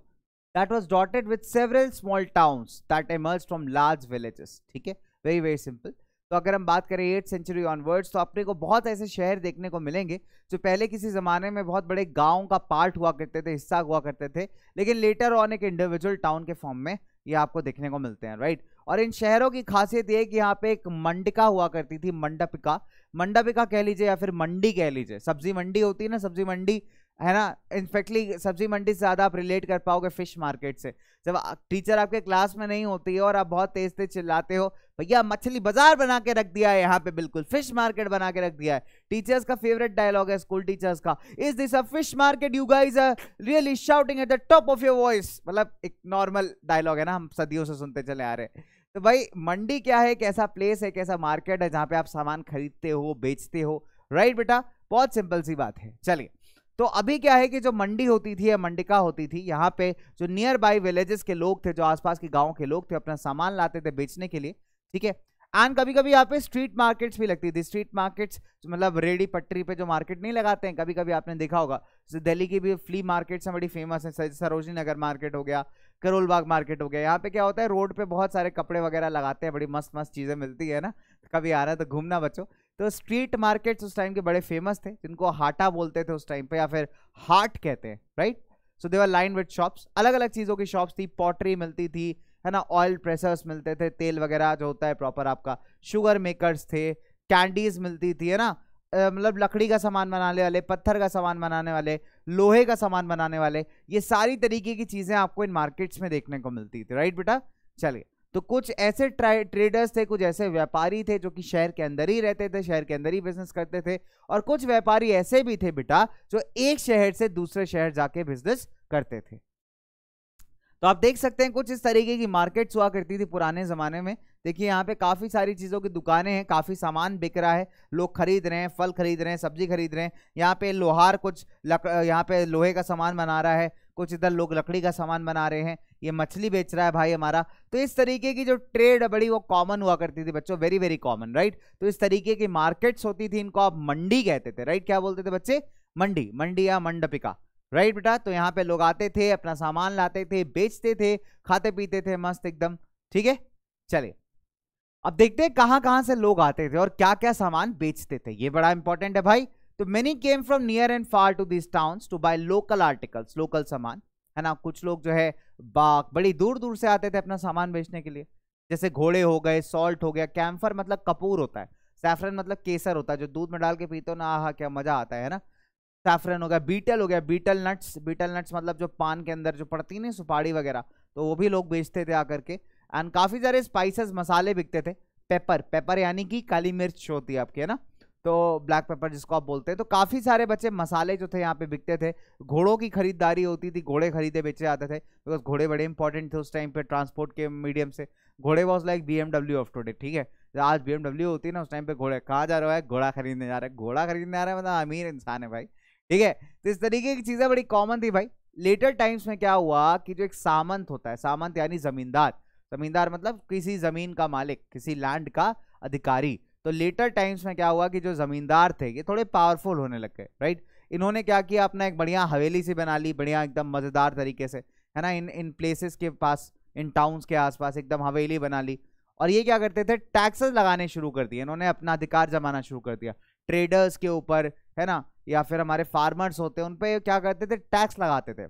that was dotted with several small towns that emerge from large villages ठीक है वेरी वेरी सिंपल तो अगर हम बात करें एट सेंचुरी ऑनवर्ड्स तो अपने को बहुत ऐसे शहर देखने को मिलेंगे जो पहले किसी ज़माने में बहुत बड़े गाँव का पार्ट हुआ करते थे हिस्सा हुआ करते थे लेकिन लेटर ऑन एक इंडिविजुअल टाउन के फॉर्म में ये आपको देखने को मिलते हैं राइट और इन शहरों की खासियत ये कि यहाँ पे एक मंडिका हुआ करती थी मंडपिका मंडपिका कह लीजिए या फिर मंडी कह लीजिए सब्जी मंडी होती है ना सब्जी मंडी है ना इनफेक्टली सब्जी मंडी से ज़्यादा आप रिलेट कर पाओगे फिश मार्केट से जब टीचर आपके क्लास में नहीं होती है और आप बहुत तेज़ तेज चिल्लाते हो भैया मछली बाजार बना के रख दिया है यहाँ पे बिल्कुल फिश मार्केट बना के रख दिया है टीचर्स का फेवरेट डायलॉग है स्कूल टीचर्स का is this a fish market you guys are really shouting at the top of your voice मतलब एक नॉर्मल डायलॉग है ना हम सदियों से सुनते चले आ रहे तो भाई मंडी क्या है कैसा प्लेस है कैसा मार्केट है जहाँ पे आप सामान खरीदते हो बेचते हो राइट बेटा बहुत सिंपल सी बात है चलिए तो अभी क्या है कि जो मंडी होती थी या मंडिका होती थी यहाँ पे जो नियर बाई विलेजेस के लोग थे जो आसपास के गांव के लोग थे अपना सामान लाते थे बेचने के लिए ठीक है एंड कभी कभी यहाँ पे स्ट्रीट मार्केट्स भी लगती थी स्ट्रीट मार्केट्स मतलब रेडी पटरी पे जो मार्केट नहीं लगाते हैं कभी कभी आपने देखा होगा जैसे दिल्ली की भी फ्ली मार्केट्स हैं बड़ी फेमस हैं सरोजनी नगर मार्केट हो गया करोल बाग मार्केट हो गया यहाँ पे क्या होता है रोड पे बहुत सारे कपड़े वगैरह लगाते हैं बड़ी मस्त मस्त चीज़ें मिलती है ना कभी आ रहा है तो घूमना बच्चों तो स्ट्रीट मार्केट्स उस टाइम के बड़े फेमस थे जिनको हाटा बोलते थे उस टाइम पे या फिर हाट कहते हैं right so there were line with shops अलग अलग चीज़ों की शॉप्स थी पॉटरी मिलती थी है ना ऑयल प्रेसर्स मिलते थे तेल वगैरह जो होता है प्रॉपर आपका शुगर मेकर्स थे कैंडीज मिलती थी है ना मतलब लकड़ी का सामान बनाने वाले पत्थर का सामान बनाने वाले लोहे का सामान बनाने वाले ये सारी तरीके की चीज़ें आपको इन मार्केट्स में देखने को मिलती थी राइट बेटा चलिए तो कुछ ऐसे ट्रेडर्स थे कुछ ऐसे व्यापारी थे जो कि शहर के अंदर ही रहते थे शहर के अंदर ही बिजनेस करते थे और कुछ व्यापारी ऐसे भी थे बेटा जो एक शहर से दूसरे शहर जाके बिजनेस करते थे तो आप देख सकते हैं कुछ इस तरीके की मार्केट्स हुआ करती थी पुराने ज़माने में देखिए यहाँ पे काफ़ी सारी चीज़ों की दुकानें हैं काफ़ी सामान बिक रहा है लोग खरीद रहे हैं फल खरीद रहे हैं सब्जी खरीद रहे हैं यहाँ पे लोहार कुछ लक यहाँ पे लोहे का सामान बना रहा है कुछ इधर लोग लकड़ी का सामान बना रहे हैं ये मछली बेच रहा है भाई हमारा तो इस तरीके की जो ट्रेड बड़ी वो कॉमन हुआ करती थी बच्चों वेरी वेरी कॉमन राइट तो इस तरीके की मार्केट्स होती थी इनको आप मंडी कहते थे राइट क्या बोलते थे बच्चे मंडी मंडी या मंडपिका राइट बेटा तो यहाँ पे लोग आते थे अपना सामान लाते थे बेचते थे खाते पीते थे मस्त एकदम ठीक है चलिए अब देखते हैं कहाँ कहाँ से लोग आते थे और क्या क्या सामान बेचते थे ये बड़ा इंपॉर्टेंट है भाई तो many came from near and far to this towns to buy local articles local सामान है ना कुछ लोग जो है बाग बड़ी दूर दूर से आते थे अपना सामान बेचने के लिए जैसे घोड़े हो गए सॉल्ट हो गया कैम्फर मतलब कपूर होता है सैफरन मतलब केसर होता है जो दूध में डाल के पीते हो ना आह क्या मजा आता है ना सैफरन हो गया बीटल हो गया बीटल नट्स बीटल नट्स मतलब जो पान के अंदर जो पड़ती नहीं सुपारी वगैरह तो वो भी लोग बेचते थे आकर के एंड काफ़ी सारे स्पाइसेस मसाले बिकते थे पेपर पेपर यानी कि काली मिर्च होती है आपकी है ना तो ब्लैक पेपर जिसको आप बोलते हैं तो काफ़ी सारे बच्चे मसाले जो थे यहाँ पे बिकते थे घोड़ों की खरीदारी होती थी घोड़े खरीदे बेचे जाते थे बिकॉज घोड़े बड़े इंपॉर्टेंट थे उस टाइम पे ट्रांसपोर्ट के मीडियम से घोड़े was like be of today ठीक है आज बी होती है ना उस टाइम पे घोड़े कहाँ जा रहा है घोड़ा खरीदने जा रहा है घोड़ा खरीदने जा रहा है मतलब अमीर इंसान है भाई ठीक है तो इस तरीके की चीज़ें बड़ी कॉमन थी भाई लेटर टाइम्स में क्या हुआ कि जो एक सामंत होता है सामंत यानी जमींदार जमींदार मतलब किसी जमीन का मालिक किसी लैंड का अधिकारी तो लेटर टाइम्स में क्या हुआ कि जो जमींदार थे ये थोड़े पावरफुल होने लग गए राइट इन्होंने क्या किया अपना एक बढ़िया हवेली सी बना ली बढ़िया एकदम मज़ेदार तरीके से है ना इन इन प्लेसेस के पास इन टाउन्स के आसपास एकदम हवेली बना ली और ये क्या करते थे टैक्सेस लगाने शुरू कर दिए इन्होंने अपना अधिकार जमाना शुरू कर दिया ट्रेडर्स के ऊपर है ना या फिर हमारे फार्मर्स होते हैं उन पर क्या करते थे टैक्स लगाते थे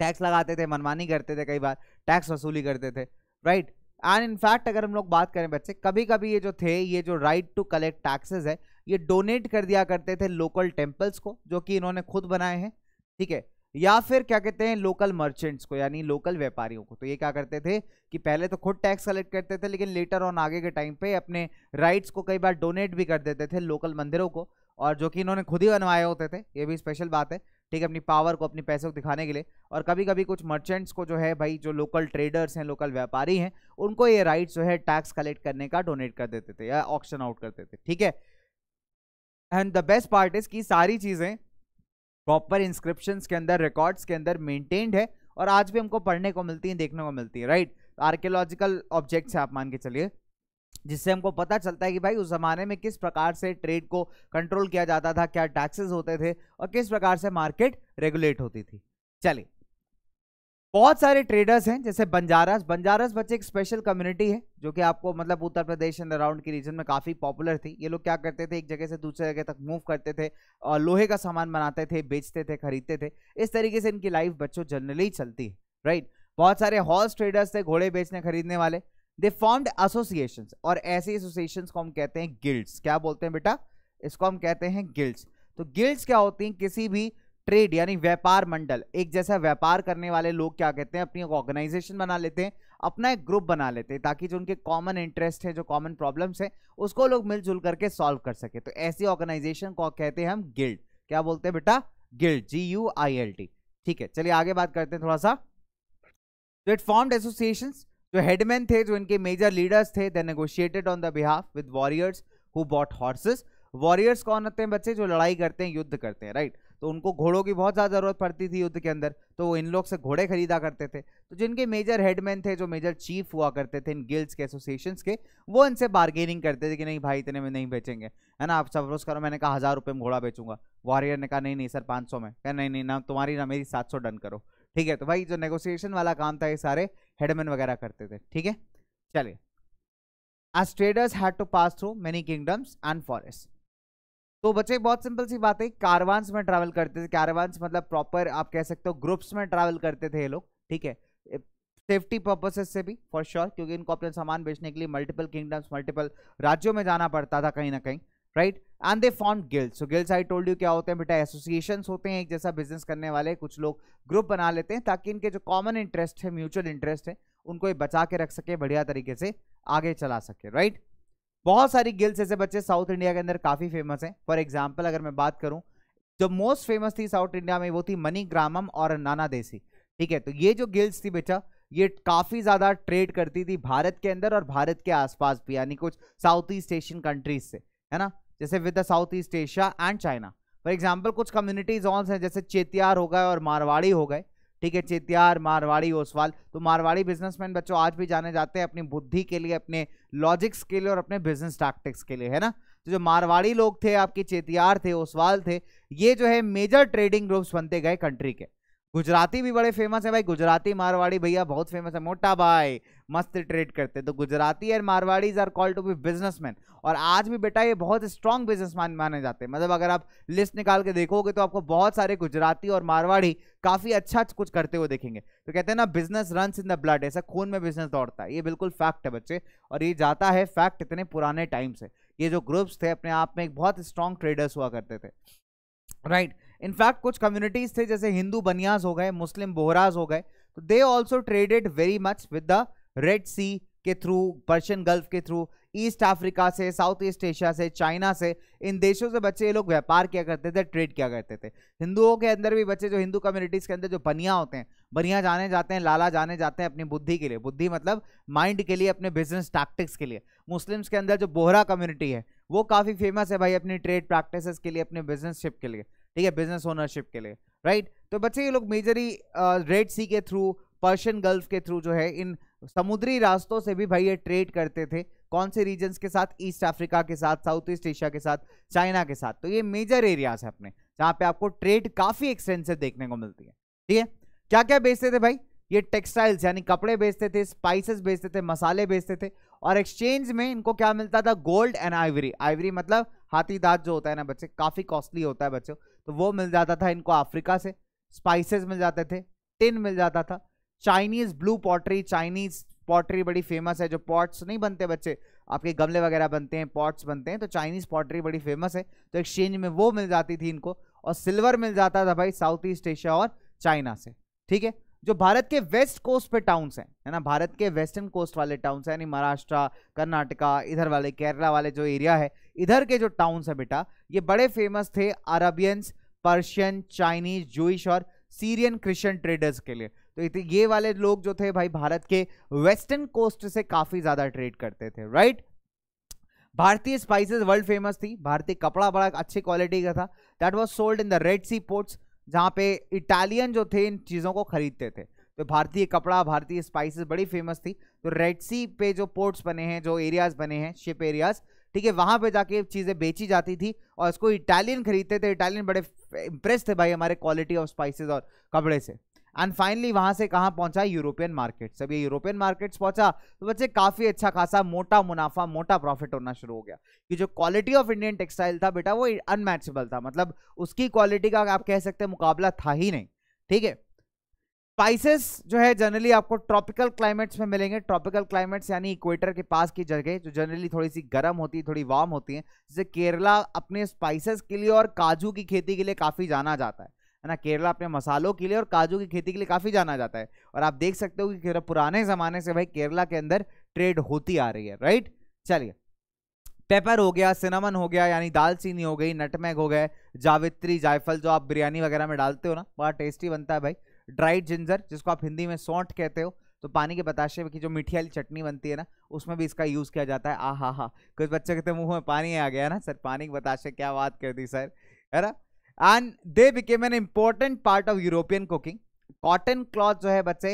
टैक्स लगाते थे मनमानी करते थे कई बार टैक्स वसूली करते थे राइट एंड इनफैक्ट अगर हम लोग बात करें बच्चे कभी कभी ये जो थे ये जो राइट टू कलेक्ट टैक्सेस है ये डोनेट कर दिया करते थे लोकल टेम्पल्स को जो कि इन्होंने खुद बनाए हैं ठीक है या फिर क्या कहते हैं लोकल मर्चेंट्स को यानी लोकल व्यापारियों को तो ये क्या करते थे कि पहले तो खुद टैक्स कलेक्ट करते थे लेकिन लेटर ऑन आगे के टाइम पे अपने राइट्स को कई बार डोनेट भी कर देते थे लोकल मंदिरों को और जो कि इन्होंने खुद ही बनवाए होते थे ये भी स्पेशल बात है ठीक है अपनी पावर को अपने पैसे को दिखाने के लिए और कभी कभी कुछ मर्चेंट्स को जो है भाई जो लोकल ट्रेडर्स हैं लोकल व्यापारी हैं उनको ये राइट्स जो है टैक्स कलेक्ट करने का डोनेट कर देते थे या ऑप्शन आउट करते थे ठीक है and the best part is की सारी चीज़ें प्रॉपर इंस्क्रिप्शन के अंदर रिकॉर्ड्स के अंदर मेंटेन्ड है और आज भी हमको पढ़ने को मिलती है देखने को मिलती है राइट आर्कियोलॉजिकल ऑब्जेक्ट्स है आप मान के चलिए जिससे हमको पता चलता है कि भाई उस ज़माने में किस प्रकार से ट्रेड को कंट्रोल किया जाता था क्या टैक्सेस होते थे और किस प्रकार से मार्केट रेगुलेट होती थी चलिए बहुत सारे ट्रेडर्स हैं जैसे बंजारस बंजारस बच्चे एक स्पेशल कम्युनिटी है जो कि आपको मतलब उत्तर प्रदेश एंड अराउंड की रीजन में काफ़ी पॉपुलर थी ये लोग क्या करते थे एक जगह से दूसरे जगह तक मूव करते थे और लोहे का सामान बनाते थे बेचते थे खरीदते थे इस तरीके से इनकी लाइफ बच्चों जनरली चलती है राइट बहुत सारे हॉर्स ट्रेडर्स थे घोड़े बेचने खरीदने वाले दे फॉर्म्ड एसोसिएशन और ऐसे एसोसिएशन को हम कहते हैं गिल्ड्स क्या बोलते हैं बेटा इसको हम कहते हैं गिल्ड्स तो गिल्ड्स क्या होती हैं किसी भी ट्रेड यानी व्यापार मंडल एक जैसा व्यापार करने वाले लोग क्या कहते हैं अपनी ऑर्गेनाइजेशन बना लेते हैं अपना एक ग्रुप बना लेते हैं ताकि जो उनके कॉमन इंटरेस्ट है जो कॉमन प्रॉब्लम्स हैं उसको लोग मिलजुल करके सॉल्व कर सके तो ऐसी ऑर्गेनाइजेशन को कहते हैं हम गिल्ड क्या बोलते हैं बेटा guild G U I L T ठीक है चलिए आगे बात करते हैं थोड़ा सा तो इट फॉर्म्ड एसोसिएशन जो हेडमैन थे जो इनके मेजर लीडर्स थे they negotiated on the behalf with warriors who bought horses warriors कौन होते हैं बच्चे जो लड़ाई करते हैं युद्ध करते हैं राइट तो उनको घोड़ों की बहुत ज़्यादा ज़रूरत पड़ती थी युद्ध के अंदर तो वो इन लोग से घोड़े खरीदा करते थे तो जिनके मेजर हेडमैन थे जो मेजर चीफ हुआ करते थे इन गिल्ड्स के एसोसिएशन के वो इनसे बार्गेनिंग करते थे कि नहीं भाई इतने में नहीं बेचेंगे है ना आप सपोज करो मैंने कहा हज़ार रुपये में घोड़ा बेचूंगा वॉरियर ने कहा नहीं नहीं सर पाँच में कहा नहीं नहीं ना तुम्हारी ना मेरी सात डन करो ठीक है तो भाई जो नेगोशिएशन वाला काम था ये सारे हेडमैन वगैरह करते थे ठीक है चलिए as traders had to pass through many kingdoms and forests तो बच्चे बहुत सिंपल सी बात है कारवांस में ट्रैवल करते थे कारवांस मतलब प्रॉपर आप कह सकते हो ग्रुप्स में ट्रैवल करते थे ये लोग ठीक है सेफ्टी पर्पसेस से भी फॉर श्योर क्योंकि इनको अपने सामान बेचने के लिए मल्टीपल किंगडम्स मल्टीपल राज्यों में जाना पड़ता था कहीं ना कहीं right and they form guild so guilds I told you क्या होते हैं बेटा एसोसिएशन होते हैं एक जैसा बिजनेस करने वाले कुछ लोग ग्रुप बना लेते हैं ताकि इनके जो कॉमन इंटरेस्ट है म्यूचुअल इंटरेस्ट है उनको ये बचा के रख सके बढ़िया तरीके से आगे चला सके राइट right? बहुत सारी गिल्स ऐसे बच्चे साउथ इंडिया के अंदर काफ़ी फेमस हैं फॉर एग्जाम्पल अगर मैं बात करूँ जो मोस्ट फेमस थी साउथ इंडिया में वो थी मनी ग्रामम और नाना देसी ठीक है तो ये जो गिल्स थी बेटा ये काफ़ी ज़्यादा ट्रेड करती थी भारत के अंदर और भारत के आसपास भी यानी कुछ साउथ ईस्ट एशियन कंट्रीज से है ना जैसे with the south east Asia and China for example कुछ कम्युनिटीज ऑन्स हैं जैसे चेतियार हो गए और मारवाड़ी हो गए ठीक है चेतियार मारवाड़ी ओसवाल तो मारवाड़ी बिजनेसमैन बच्चों आज भी जाने जाते हैं अपनी बुद्धि के लिए अपने लॉजिक्स के लिए और अपने बिजनेस टैक्टिक्स के लिए है ना तो जो मारवाड़ी लोग थे आपके चेतियार थे ओसवाल थे ये जो है मेजर ट्रेडिंग ग्रुप्स बनते गए कंट्री के गुजराती भी बड़े फेमस है भाई गुजराती मारवाड़ी भैया बहुत फेमस है मोटा भाई मस्त ट्रेड करते तो Gujarati and Marwaris are called to be businessman और आज भी बेटा ये बहुत स्ट्रांग बिजनेसमैन माने जाते हैं मतलब अगर आप लिस्ट निकाल के देखोगे तो आपको बहुत सारे गुजराती और मारवाड़ी काफ़ी अच्छा कुछ करते हुए देखेंगे तो कहते हैं ना business run in the blood ऐसा खून में बिजनेस दौड़ता है ये बिल्कुल फैक्ट है बच्चे और ये जाता है फैक्ट इतने पुराने टाइम से ये जो ग्रुप्स थे अपने आप में एक बहुत स्ट्रांग ट्रेडर्स हुआ करते थे राइट right. इनफैक्ट कुछ कम्युनिटीज थे जैसे हिंदू बनियाज हो गए मुस्लिम बोहराज हो गए तो they also traded very much with the red sea के थ्रू पर्शियन गल्फ के थ्रू ईस्ट अफ्रीका से साउथ ईस्ट एशिया से चाइना से इन देशों से बच्चे ये लोग व्यापार किया करते थे ट्रेड किया करते थे हिंदुओं के अंदर भी बच्चे जो हिंदू कम्युनिटीज़ के अंदर जो बनिया होते हैं बनिया जाने जाते हैं लाला जाने जाते हैं अपनी बुद्धि के लिए बुद्धि मतलब माइंड के लिए अपने बिजनेस टैक्टिक्स के लिए मुस्लिम्स के अंदर जो बोहरा कम्युनिटी है वो काफ़ी फेमस है भाई अपनी ट्रेड प्रैक्टिस के लिए अपने बिजनेसशिप के लिए ठीक है बिजनेस ओनरशिप के लिए राइट तो बच्चे ये लोग मेजरली रेड सी के थ्रू पर्शियन गल्फ के थ्रू जो है इन समुद्री रास्तों से भी भाई ये ट्रेड करते थे कौन से रीजन्स के साथ ईस्ट अफ्रीका के साथ साउथ ईस्ट एशिया के साथ चाइना के साथ तो ये मेजर एरियाज है अपने जहाँ पे आपको ट्रेड काफ़ी एक्सटेंसिव देखने को मिलती है ठीक है क्या क्या बेचते थे भाई ये टेक्सटाइल्स यानी कपड़े बेचते थे स्पाइसेस बेचते थे मसाले बेचते थे और एक्सचेंज में इनको क्या मिलता था गोल्ड एंड आइवरी आइवरी मतलब हाथी दांत जो होता है ना बच्चे काफ़ी कॉस्टली होता है बच्चों तो वो मिल जाता था इनको अफ्रीका से स्पाइसेस मिल जाते थे टिन मिल जाता था Chinese blue pottery Chinese pottery बड़ी फेमस है जो पॉट्स नहीं बनते बच्चे आपके गमले वगैरह बनते हैं पॉट्स बनते हैं तो चाइनीज़ पॉटरी बड़ी फेमस है तो एक्सचेंज में वो मिल जाती थी इनको और सिल्वर मिल जाता था भाई साउथ ईस्ट एशिया और चाइना से ठीक है जो भारत के वेस्ट कोस्ट पे टाउन्स हैं है ना भारत के वेस्टर्न कोस्ट वाले टाउन्स हैं यानी महाराष्ट्र कर्नाटका इधर वाले केरला वाले जो एरिया है इधर के जो टाउन्स हैं बेटा ये बड़े फेमस थे अरबियंस पर्शियन चाइनीज जूश और सीरियन क्रिश्चियन ट्रेडर्स के लिए तो ये वाले लोग जो थे भाई भारत के वेस्टर्न कोस्ट से काफ़ी ज़्यादा ट्रेड करते थे राइट भारतीय स्पाइसेस वर्ल्ड फेमस थी भारतीय कपड़ा बड़ा अच्छी क्वालिटी का था that was sold in the red sea ports जहाँ पे इटालियन जो थे इन चीज़ों को खरीदते थे तो भारतीय कपड़ा भारतीय स्पाइसेस बड़ी फेमस थी तो रेड सी पे जो पोर्ट्स बने हैं जो एरियाज बने हैं शिप एरियाज ठीक है वहाँ पे जाके चीज़ें बेची जाती थी और इसको इटालियन खरीदते थे इटालियन बड़े इम्प्रेस थे भाई हमारे क्वालिटी ऑफ स्पाइसेस और कपड़े से एंड फाइनली वहां से कहा पहुंचा यूरोपियन मार्केट्स अब ये यूरोपियन मार्केट्स पहुंचा तो बच्चे काफी अच्छा खासा मोटा मुनाफा मोटा प्रॉफिट होना शुरू हो गया कि जो क्वालिटी ऑफ इंडियन टेक्सटाइल था बेटा वो अनमैचेबल था मतलब उसकी क्वालिटी का आप कह सकते हैं मुकाबला था ही नहीं ठीक है स्पाइसेस जो है जनरली आपको ट्रॉपिकल क्लाइमेट्स में मिलेंगे ट्रॉपिकल क्लाइमेट्स यानी इक्वेटर के पास की जगह जो जनरली थोड़ी सी गर्म होती है थोड़ी वार्म होती है जैसे केरला अपने स्पाइसेस के लिए और काजू की खेती के लिए काफ़ी जाना जाता है है ना केरला अपने मसालों के लिए और काजू की खेती के लिए काफ़ी जाना जाता है और आप देख सकते हो कि पुराने ज़माने से भाई केरला के अंदर ट्रेड होती आ रही है राइट चलिए पेपर हो गया सिनेमन हो गया यानी दालचीनी हो गई नटमैग हो गए जावित्री जायफल जो आप बिरयानी वगैरह में डालते हो ना बड़ा टेस्टी बनता है भाई ड्राइड जिंजर जिसको आप हिंदी में सौंठ कहते हो तो पानी के बताशे की जो मीठी वाली चटनी बनती है ना उसमें भी इसका यूज़ किया जाता है आ हा हा कुछ बच्चे कहते मुँह में पानी आ गया ना सर पानी के बताशे क्या बात कर दी सर है ना and they became an important part of European cooking cotton cloth जो है बच्चे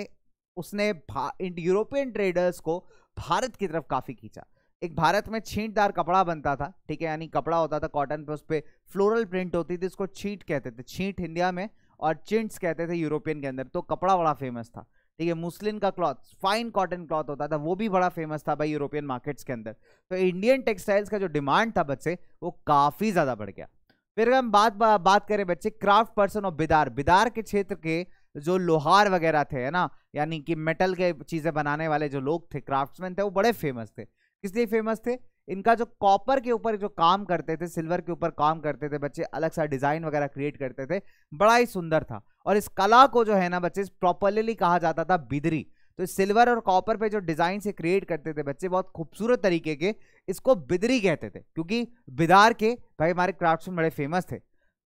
उसने यूरोपियन ट्रेडर्स को भारत की तरफ काफ़ी खींचा एक भारत में छींटदार कपड़ा बनता था ठीक है यानी कपड़ा होता था कॉटन पे उस पर फ्लोरल प्रिंट होती थी इसको छींट कहते थे छींट इंडिया में और चिंट्स कहते थे यूरोपियन के अंदर तो कपड़ा बड़ा फेमस था ठीक है मुस्लिन का क्लॉथ फाइन कॉटन क्लॉथ होता था वो भी बड़ा फेमस था भाई यूरोपियन मार्केट्स के अंदर तो इंडियन टेक्सटाइल्स का जो डिमांड था बच्चे वो काफ़ी ज़्यादा बढ़ गया फिर अगर हम बात बात करें बच्चे craft person of Bidar Bidar के क्षेत्र के जो लोहार वगैरह थे है ना यानी कि मेटल के चीज़ें बनाने वाले जो लोग थे क्राफ्ट्समैन थे वो बड़े फेमस थे किस लिए फेमस थे इनका जो कॉपर के ऊपर जो काम करते थे सिल्वर के ऊपर काम करते थे बच्चे अलग सा डिज़ाइन वगैरह क्रिएट करते थे बड़ा ही सुंदर था और इस कला को जो है ना बच्चे प्रॉपरली कहा जाता था बिदरी तो सिल्वर और कॉपर पे जो डिज़ाइन से क्रिएट करते थे बच्चे बहुत खूबसूरत तरीके के इसको बिदरी कहते थे क्योंकि बिदार के भाई हमारे क्राफ्ट बड़े फेमस थे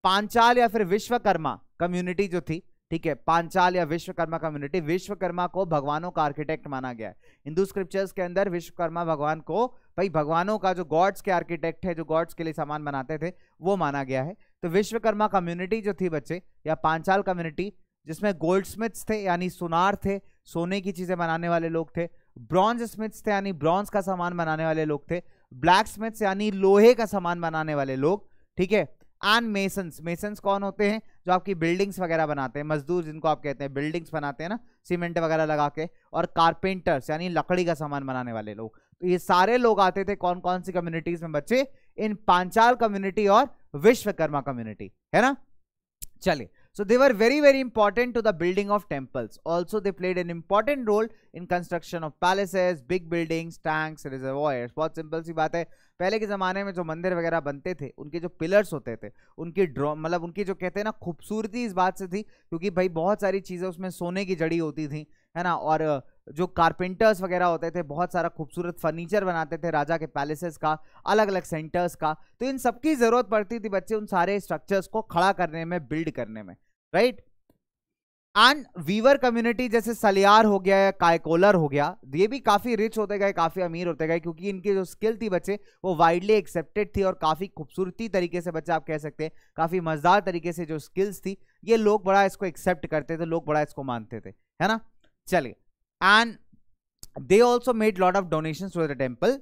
पांचाल या फिर विश्वकर्मा कम्युनिटी जो थी ठीक है पांचाल या विश्वकर्मा कम्युनिटी विश्वकर्मा को भगवानों का आर्किटेक्ट माना गया है हिंदू स्क्रिप्चर्स के अंदर विश्वकर्मा भगवान को भाई भगवानों का जो गॉड्स के आर्किटेक्ट है जो गॉड्स के लिए सामान बनाते थे वो माना गया है तो विश्वकर्मा कम्युनिटी जो थी बच्चे या पांचाल कम्युनिटी जिसमें गोल्ड स्मिथ्स थे यानी सुनार थे सोने की चीज़ें बनाने वाले लोग थे ब्रॉन्ज स्मिथ्स थे यानी ब्रॉन्ज का सामान बनाने वाले लोग थे ब्लैक स्मिथ्स यानी लोहे का सामान बनाने वाले लोग ठीक है एंड मेसन्स मेसन्स कौन होते हैं जो आपकी बिल्डिंग्स वगैरह बनाते हैं मजदूर जिनको आप कहते हैं बिल्डिंग्स बनाते हैं ना सीमेंट वगैरह लगा के और कारपेंटर्स यानी लकड़ी का सामान बनाने वाले लोग तो ये सारे लोग आते थे कौन कौन सी कम्युनिटीज में बच्चे इन पांचाल कम्युनिटी और विश्वकर्मा कम्युनिटी है ना चलिए So they were very very important to the building of temples. Also they played an important role in construction of palaces, big buildings, tanks, reservoirs. बहुत सिंपल सी बात है पहले के ज़माने में जो मंदिर वगैरह बनते थे उनके जो पिलर्स होते थे उनकी ड्रॉ मतलब उनकी जो कहते हैं ना खूबसूरती इस बात से थी क्योंकि भाई बहुत सारी चीज़ें उसमें सोने की जड़ी होती थी है ना और जो कारपेंटर्स वगैरह होते थे बहुत सारा खूबसूरत फर्नीचर बनाते थे राजा के पैलेसेस का अलग अलग सेंटर्स का तो इन सब की ज़रूरत पड़ती थी बच्चे उन सारे स्ट्रक्चर्स को खड़ा करने में बिल्ड करने में राइट एंड वीवर कम्युनिटी जैसे सलियार हो गया या कायकोलर हो गया ये भी काफ़ी रिच होते गए काफ़ी अमीर होते गए क्योंकि इनकी जो स्किल थी बच्चे वो वाइडली एक्सेप्टेड थी और काफ़ी खूबसूरती तरीके से बच्चे आप कह सकते हैं काफ़ी मजदार तरीके से जो स्किल्स थी ये लोग बड़ा इसको एक्सेप्ट करते थे लोग बड़ा इसको मानते थे है ना चलिए and they also made lot of donation to the temple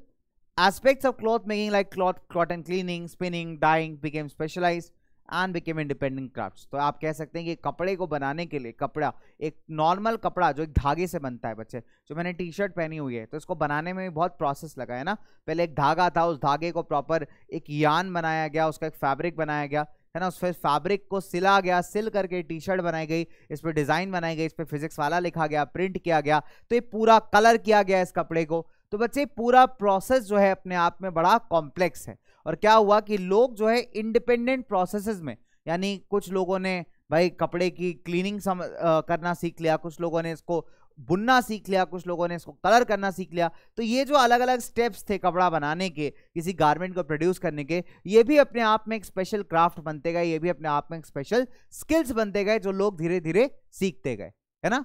temple of cloth making like cloth cloth and cleaning spinning dyeing became specialised and became independent craft तो आप कह सकते हैं कि कपड़े को बनाने के लिए कपड़ा एक नॉर्मल कपड़ा जो एक धागे से बनता है बच्चे जो मैंने टी शर्ट पहनी हुई है तो इसको बनाने में भी बहुत प्रोसेस लगा है ना पहले एक धागा था उस धागे को प्रॉपर एक यान बनाया गया उसका एक फैब्रिक बनाया गया है ना उस पर फैब्रिक को सिला गया सिल करके टी शर्ट बनाई गई इस पर डिज़ाइन बनाई गई इस पर फिजिक्स वाला लिखा गया प्रिंट किया गया तो ये पूरा कलर किया गया इस कपड़े को तो बच्चे पूरा प्रोसेस जो है अपने आप में बड़ा कॉम्प्लेक्स है और क्या हुआ कि लोग जो है इंडिपेंडेंट प्रोसेस में यानी कुछ लोगों ने भाई कपड़े की क्लीनिंग सम, आ, करना सीख लिया कुछ लोगों ने इसको बुनना सीख लिया कुछ लोगों ने इसको कलर करना सीख लिया तो ये जो अलग अलग स्टेप्स थे कपड़ा बनाने के किसी गारमेंट को प्रोड्यूस करने के ये भी अपने आप में एक स्पेशल क्राफ्ट बनते गए ये भी अपने आप में एक स्पेशल स्किल्स बनते गए जो लोग धीरे धीरे सीखते गए है ना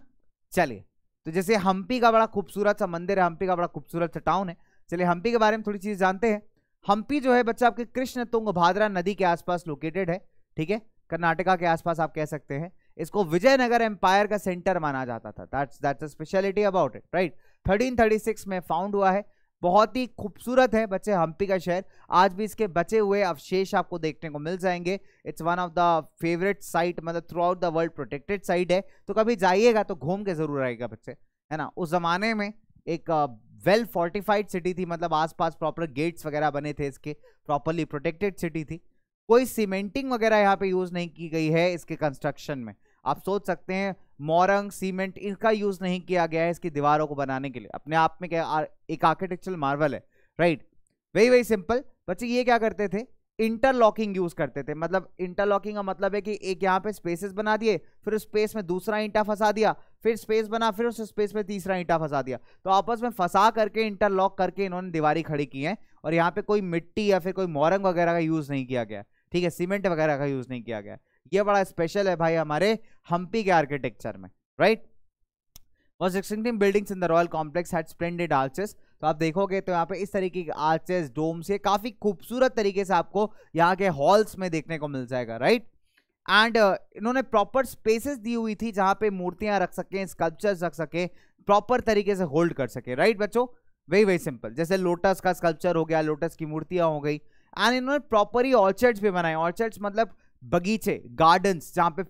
चलिए तो जैसे हम्पी का बड़ा खूबसूरत सा मंदिर है हम्पी का बड़ा खूबसूरत सा टाउन है चलिए हम्पी के बारे में थोड़ी चीज़ जानते हैं हम्पी जो है बच्चा आपके कृष्ण तुंग भाद्रा नदी के आसपास लोकेटेड है ठीक है कर्नाटका के आसपास आप कह सकते हैं इसको विजयनगर एम्पायर का सेंटर माना जाता था that's that's speciality about it right thirteen में फाउंड हुआ है बहुत ही खूबसूरत है बच्चे हम्पी का शहर आज भी इसके बचे हुए अवशेष आपको देखने को मिल जाएंगे it's one of the favourite site मतलब throughout the world protected site है तो कभी जाइएगा तो घूम के ज़रूर आएगा बच्चे है ना उस ज़माने में एक वेल फोर्टिफाइड सिटी थी मतलब आसपास प्रॉपर गेट्स वगैरह बने थे इसके प्रॉपरली प्रोटेक्टेड सिटी थी कोई सीमेंटिंग वगैरह यहाँ पे यूज़ नहीं की गई है इसके कंस्ट्रक्शन में आप सोच सकते हैं मोरंग सीमेंट इसका यूज़ नहीं किया गया है इसकी दीवारों को बनाने के लिए अपने आप में क्या एक आर्किटेक्चरल मार्वल है राइट वेरी वेरी सिंपल बच्चे ये क्या करते थे इंटरलॉकिंग यूज़ करते थे मतलब इंटरलॉकिंग का मतलब है कि एक यहाँ पे स्पेसेस बना दिए फिर उस स्पेस में दूसरा ईंटा फंसा दिया फिर स्पेस बना फिर उस स्पेस में तीसरा ईंटा फंसा दिया तो आपस में फंसा करके इंटरलॉक करके इन्होंने दीवारी खड़ी की है और यहाँ पे कोई मिट्टी या फिर कोई मोरंग वगैरह का यूज़ नहीं किया गया ठीक है सीमेंट वगैरह का यूज़ नहीं किया गया ये बड़ा स्पेशल है भाई हमारे हम्पी के आर्किटेक्चर में राइट और sixteen buildings in the royal complex had splendid arches तो आप देखोगे तो यहाँ पे इस तरीके के आर्चेस डोम्स ये काफ़ी खूबसूरत तरीके से आपको यहाँ के हॉल्स में देखने को मिल जाएगा राइट एंड uh, इन्होंने प्रॉपर स्पेसेस दी हुई थी जहाँ पे मूर्तियाँ रख सकें स्कल्पचर्स रख सकें प्रॉपर तरीके से होल्ड कर सके राइट बच्चों वेरी वेरी सिंपल जैसे लोटस का स्कल्पचर हो गया लोटस की मूर्तियाँ हो गई एंड इन्होंने प्रॉपर ही ऑर्चर्ड्स भी बनाए ऑर्चर्ड्स मतलब बगीचे गार्डन्स जहाँ पे